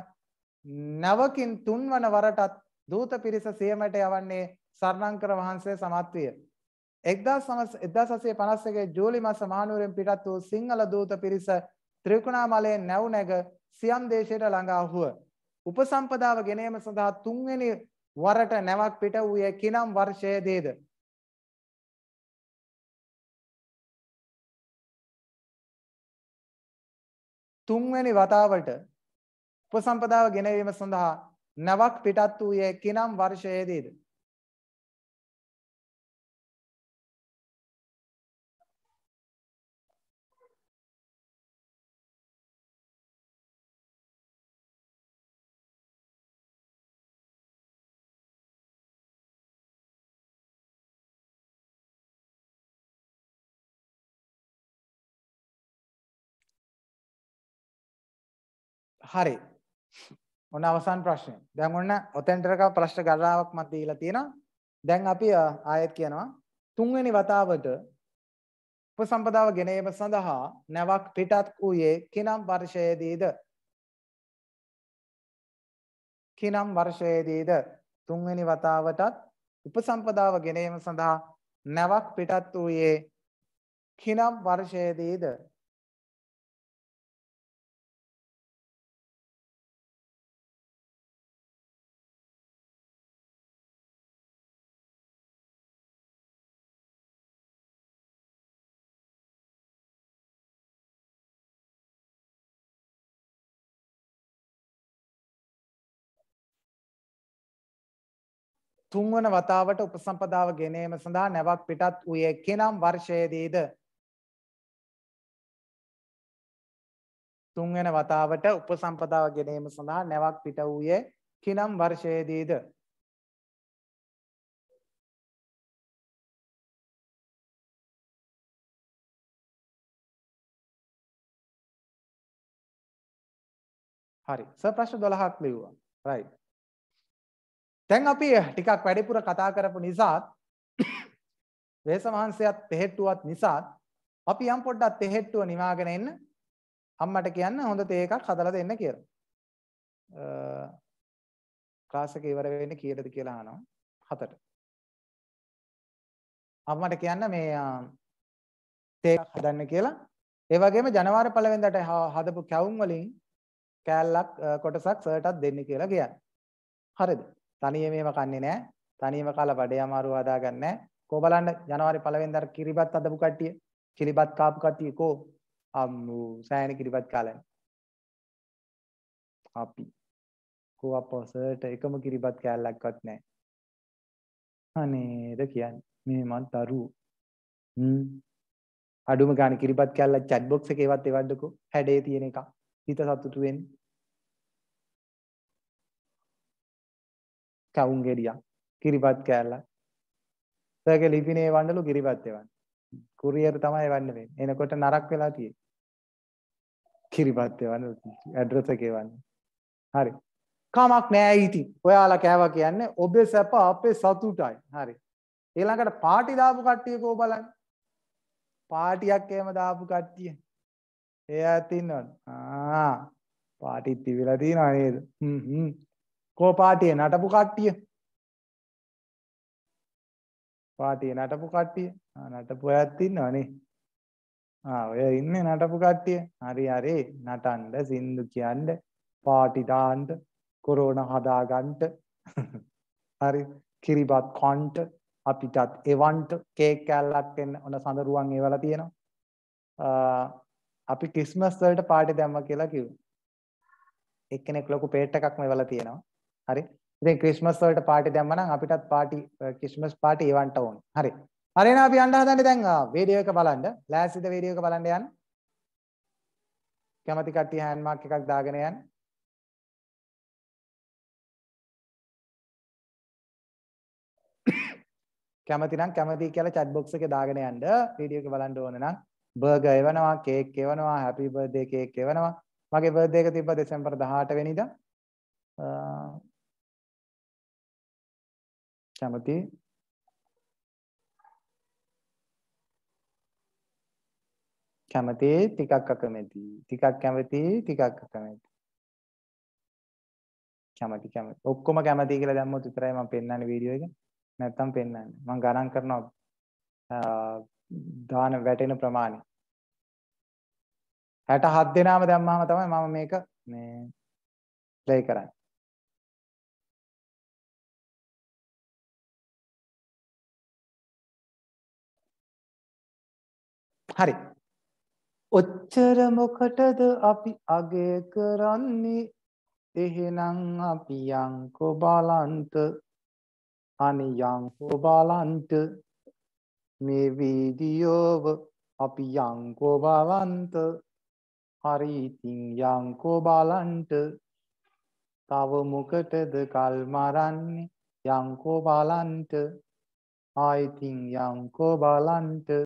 නැවකින් තුන්වන වරටත් දූත පිරිස සියමට යවන්නේ සරණංකර වහන්සේ සමත් විය. 1951 ජූලි මාස මහනුවරින් පිටත් වූ සිංහල දූත පිරිස ත්‍රිකුණාමලයේ නැව් නැග සියම් දේශයට ළඟා වූහ. උපසම්පදාව ගෙන යාම සඳහා තුන්වෙනි වරට නැවක් පිට වූයේ කිනම් වර්ෂයේදීද තුන්වැනි වතාවට උපසම්පදාව ගෙනවීම සඳහා නැවක් පිටත් වූයේ කිනම් වර්ෂයේදීද හරි. ඔන්න අවසන් ප්‍රශ්නය. දැන් ඔන්න ඔතෙන්ටරක ප්‍රශ්න ගණනාවක් මම දීලා තියෙනවා. දැන් අපි ආයෙත් කියනවා තුන්වෙනි වතාවට උපසම්පදාව ගෙන යාම සඳහා නැවක් පිටත් වූයේ කිනම් වර්ෂයේදීද? කිනම් වර්ෂයේදීද තුන්වෙනි වතාවටත් උපසම්පදාව ගෙන යාම සඳහා නැවක් පිටත් වූයේ කිනම් වර්ෂයේදීද? තුන්වන වතාවට උපසම්පදාව ගෙනීම සඳහා නැවක් පිටත් වූයේ කෙනම් වර්ෂයේදීද තුන්වන වතාවට උපසම්පදාව ගෙනීම සඳහා නැවක් පිට වූයේ කිනම් වර්ෂයේදීද හරි සර් ප්‍රශ්න 12ක් ලියුවා රයිට් තැන් අපි ටිකක් වැඩිපුර කතා කරපු නිසාත් වේසමහන්සයත් තෙහෙට්ටුවත් නිසාත් අපි යම් පොඩ්ඩක් තෙහෙට්ටුව නිවාගෙන එන්න අම්මට කියන්න හොඳ තේ එකක් හදලා දෙන්න කියලා. ක්ලාස් එක ඉවර වෙන්නේ කීයටද කියලා අහනවා. හතට. අම්මට කියන්න මේ තේ හදන්න කියලා. ඒ වගේම ජනවාරි පළවෙනිදාට හදපු කැවුම් වලින් කෑල්ලක් කොටසක් සර්ටත් දෙන්න කියලා කියන්නේ. හරිද? තනියමම කන්නේ නැහැ. තනියම කාලා බඩේ අමාරුව හදාගන්නේ නැහැ. කෝ බලන්න ජනවාරි පළවෙනිදා කිරිබත් අදපු කට්ටිය. කිරිබත් කාපු කට්ටිය කෝ අම්මෝ සෑහෙන කිරිබත් කාලානේ. අපි කෝ අපසට එකම කිරිබත් කෑල්ලක්වත් නැහැ. අනේද කියන්නේ මේ මන් දරුවෝ. හ්ම් අඩුම ගාන කිරිපත් කැල්ල චැට් බොක්ස් එකේවත් එවන්නකෝ හැඩේ තියෙන එක හිත සතුටු වෙන්නේ කවුන් ගෙඩියක් කිරිපත් කෑල්ලක් සර්ගේ ලිපිනේ වන්නලු කිරිපත් එවන්න කුරියර් තමයි එවන්න වෙන්නේ එනකොට නරක් වෙලා තියෙයි කිරිපත් එවන්න ඇඩ්‍රස් එක එවන්න හරි කමක් නෑ ඉතින් ඔයාලා කෑවා කියන්නේ ඔබේ සැප අපේ සතුටයි හරි ඊළඟට පාටි දාපු කට්ටියකෝ බලන්න පාටියක් එහෙම දාපු කට්ටිය එයාත් ඉන්නවනේ ආ පාටිත් තිබිලා තියෙනවා නේද හ්ම් හ්ම් කෝපාටිය නටපු කට්ටිය පාටිය නටපු කට්ටිය නටපු අයත් ඉන්නවනේ ඔය ඉන්න නටපු කට්ටිය හරි හරි නටන්ඩ සින්දු කියන්ඩ පාටිටාන්ට කොරෝන හදාගන්ට හරි කිරිබත් කොන්ට අපිටත් එවන්ට කේක් කැල්ලක් එන්න ඔන සඳරුවන් ඒවල තියෙනවා අපි කිස්මස් වලට පාටි දැම්ම කියලා කිව් එක්කෙනෙක් ලොකු පේට් එකක් මෙවල තියෙනවා හරි. ඉතින් ක්‍රිස්මස් වලට පාටි දැම්ම නම් අපිටත් පාටි ක්‍රිස්මස් පාටි එවන්න ඕනේ. හරි. හරි එහෙනම් අපි යන්න හදන්නේ දැන් වීඩියෝ එක බලන්න. ලෑස්තිද වීඩියෝ එක බලන්න යන්න? කැමති කට්ටිය හෑන්ඩ් මාක් එකක් දාගෙන යන්න. කැමති නම් කැමති කියලා chat box එකේ දාගෙන යන්න. වීඩියෝ එක බලන්න ඕන නම් බර්ගර් එවනවා, කේක් එවනවා, happy birthday කේක් එවනවා. මගේ බර්ත්ඩේ එක තිබ්බා දෙසැම්බර් 18 වෙනිදා. කැමති කැමති ටිකක් අකමැති ටිකක් කැමති ටිකක් අකමැති කැමති කැමති ඔක්කොම කැමති කියලා දැම්මොත් විතරයි මම පෙන්වන්නේ වීඩියෝ එක නැත්තම් පෙන්වන්නේ මම ගණන් කරනවා දාන වැටෙන ප්‍රමාණය 67 දෙනාම දැම්මම තමයි මම මේක මේ ප්ලේ කරන්නේ හරි. ඔච්චර මොකටද අපි අගය කරන්නේ එහෙනම් අපි යංකෝ බලන්ට අනි යංකෝ බලන්ට මේ වීඩියෝව අපි යංකෝ බලන්ට හරි ඉතින් යංකෝ බලන්ට තව මොකටද කල් මරන්නේ යංකෝ බලන්ට ආයිතින් යංකෝ බලන්ට